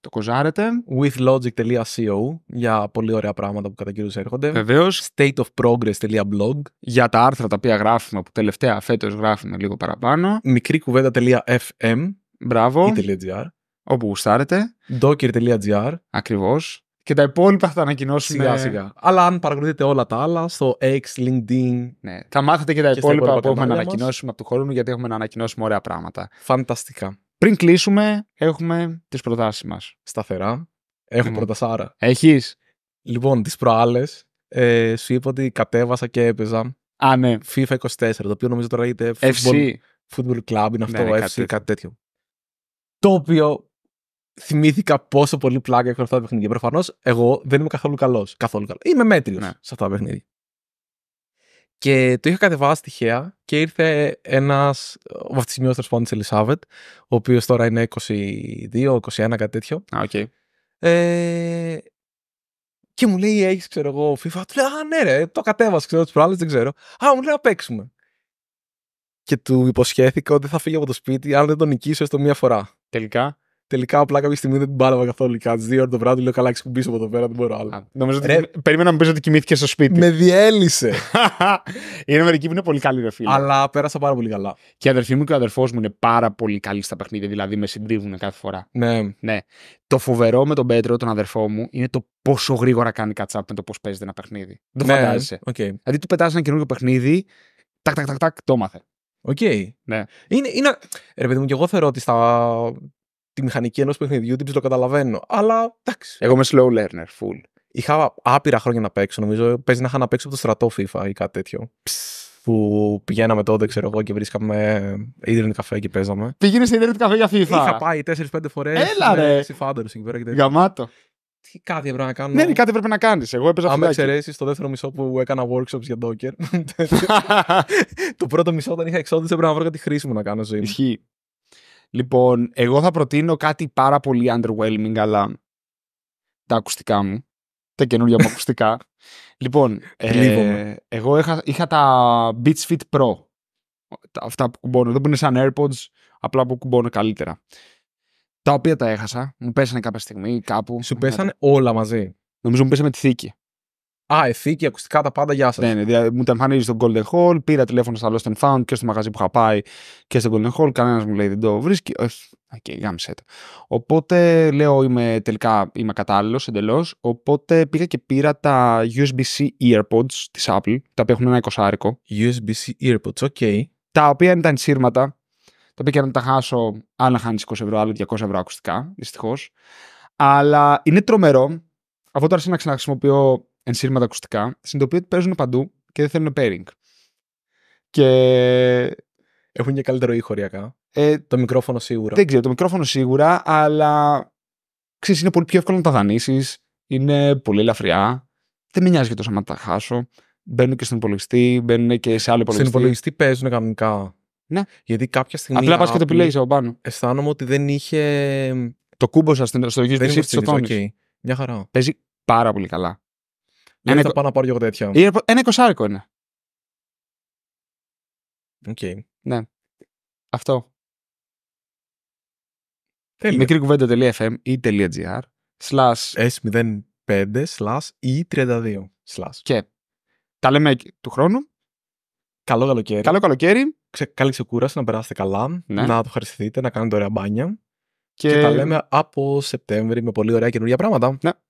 το κοζάρετε. Withlogic.co για πολύ ωραία πράγματα που κατά κύριο έρχονται. Βεβαίως. Stateofprogress.blog για τα άρθρα τα οποία γράφουμε που τελευταία φέτος γράφουμε λίγο μικρήκουβέντα.fm, Μπράβο. Όπου γουστάρετε. Docker.gr. Ακριβώς. Και τα υπόλοιπα θα τα ανακοινώσουμε σιγά σιγά. Αλλά αν παρακολουθείτε όλα τα άλλα στο X, LinkedIn. Ναι. Θα μάθετε και τα και υπόλοιπα, υπόλοιπα που έχουμε να ανακοινώσουμε από του χρόνου γιατί έχουμε να ανακοινώσουμε ωραία πράγματα. Φανταστικά. Πριν κλείσουμε, έχουμε τις προτάσεις μας. Σταθερά. Έχω ναι. προτασάρα. Έχεις. Λοιπόν, τις προάλλες ε, σου είπα ότι κατέβασα και έπαιζα. Α, ναι. FIFA 24, το οποίο νομίζω τώρα λέγεται football, football club είναι αυτό, ναι, ναι FC, κάτι, τέτοιο. Το οποίο θυμήθηκα πόσο πολύ πλάκα έχουν αυτά τα παιχνίδια. Προφανώς εγώ δεν είμαι καθόλου καλός. Καθόλου καλός. Είμαι μέτριος ναι. σε αυτά τα παιχνίδια. Και το είχα κατεβάσει τυχαία και ήρθε ένας βαφτισμένο τέλος πάντων της Ελισάβετ, ο οποίος τώρα είναι 22, 21, κάτι τέτοιο. Α, okay. Ε, και μου λέει, έχεις ξέρω εγώ FIFA. Του λέω, Α, ναι, ρε, το κατέβασα, ξέρω τι προάλλες, δεν ξέρω. Α, μου λέει να παίξουμε. Και του υποσχέθηκα ότι θα φύγει από το σπίτι αν δεν τον νικήσω έστω μία φορά. Τελικά. Τελικά απλά κάποια στιγμή δεν την πάλαβα καθόλου. Κάτι δύο ώρε το βράδυ λέω καλά, ξεκουμπήσω από εδώ πέρα, δεν μπορώ άλλο. νομίζω ότι. Περίμενα να μου πεις ότι κοιμήθηκες στο σπίτι. Με διέλυσε. είναι μερικοί που είναι πολύ καλή, ρε φίλε. Αλλά πέρασα πάρα πολύ καλά. Και η αδερφή μου και ο αδερφός μου είναι πάρα πολύ καλοί στα παιχνίδια, δηλαδή με συντρίβουν κάθε φορά. Ναι. ναι. Το φοβερό με τον Πέτρο, τον αδερφό μου, είναι το πόσο γρήγορα κάνει κατσάπ με το πώς παίζεται ένα παιχνίδι. ναι. φαντάζεσαι. Okay. Δηλαδή του πετάς ένα καινούργιο παιχνίδι, τάκ, τάκ, τάκ, τάκ, το μάθε. Οκ. Okay. Ναι. Είναι, είναι... Ρε παιδί μου, και εγώ θεωρώ ότι στα τη μηχανική ενός παιχνιδιού, την το καταλαβαίνω. Αλλά εντάξει. Εγώ είμαι slow learner, full. Είχα άπειρα χρόνια να παίξω. Νομίζω παίζει να είχα να παίξω από το στρατό FIFA ή κάτι τέτοιο. Που πηγαίναμε τότε, ξέρω εγώ, και βρίσκαμε Ιντερνετ καφέ και παίζαμε. Πήγαινε σε Ιντερνετ καφέ για FIFA. Είχα πάει 4-5 φορές. Έλα ρε. Σε φάντερ εκεί πέρα και τέτοιο. Γαμάτο. Τι κάτι έπρεπε να κάνω. Ναι, ναι κάτι έπρεπε να κάνεις. Εγώ έπαιζα Αν με εξαιρέσεις το δεύτερο μισό που έκανα workshops για Docker. το πρώτο μισό όταν είχα εξόδου έπρεπε να βρω κάτι χρήσιμο να κάνω ζωή. Ισχύει. Λοιπόν, εγώ θα προτείνω κάτι πάρα πολύ underwhelming, αλλά τα ακουστικά μου. Τα καινούργια μου ακουστικά. Λοιπόν, ε, εγώ είχα, είχα τα Beats Fit Pro. Αυτά που κουμπώνω. Δεν που είναι σαν AirPods, απλά που κουμπώνω καλύτερα. Τα οποία τα έχασα. Μου πέσανε κάποια στιγμή κάπου. Σου πέσανε όλα μαζί. Νομίζω μου πέσανε τη θήκη. Α, και ακουστικά τα πάντα, γεια σας. Ναι, ναι, δηλαδή, μου τα εμφανίζει στο Golden Hall, πήρα τηλέφωνο στα Lost and Found και στο μαγαζί που είχα πάει και στο Golden Hall. Κανένας μου λέει δεν το βρίσκει. Όχι, okay, γάμισε το. Οπότε λέω είμαι τελικά είμαι κατάλληλος εντελώς. Οπότε πήγα και πήρα τα USB-C earpods της Apple, τα οποία έχουν ένα εικοσάρικο. USB-C earpods, οκ. Τα οποία ήταν σύρματα, τα οποία να τα χάσω, άλλα χάνει 20 ευρώ, άλλο 200 ευρώ ακουστικά, δυστυχώς. Αλλά είναι τρομερό. Αυτό τώρα να ξαναχρησιμοποιώ ενσύρματα ακουστικά, συνειδητοποιεί ότι παίζουν παντού και δεν θέλουν pairing. Και. Έχουν και καλύτερο ήχο ωριακά. Ε, το μικρόφωνο σίγουρα. Δεν ξέρω, το μικρόφωνο σίγουρα, αλλά. ξέρεις, είναι πολύ πιο εύκολο να τα δανείσεις. Είναι πολύ ελαφριά. Δεν με νοιάζει για τόσο να τα χάσω. Μπαίνουν και στον υπολογιστή, μπαίνουν και σε άλλο υπολογιστή. Στον υπολογιστή παίζουν κανονικά. Ναι. Γιατί κάποια στιγμή. Απλά πας και το επιλέγεις από πάνω. Αισθάνομαι ότι δεν είχε. Το κούμπο σας στην τη Μια χαρά. Παίζει πάρα πολύ καλά. Ένα... θα πάω να πάρω και εγώ τέτοια. Ένα εικοσάρικο είναι. Οκ. Ναι. Αυτό. Τέλεια. Μικρή ή ή.gr. slash S05 slash E32 slash. Και τα λέμε του χρόνου. Καλό καλοκαίρι. Καλό καλοκαίρι. Ξε, καλή ξεκούραση, να περάσετε καλά, ναι. να το χαριστείτε, να κάνετε ωραία μπάνια. Και... και τα λέμε από Σεπτέμβρη με πολύ ωραία καινούργια πράγματα. Ναι.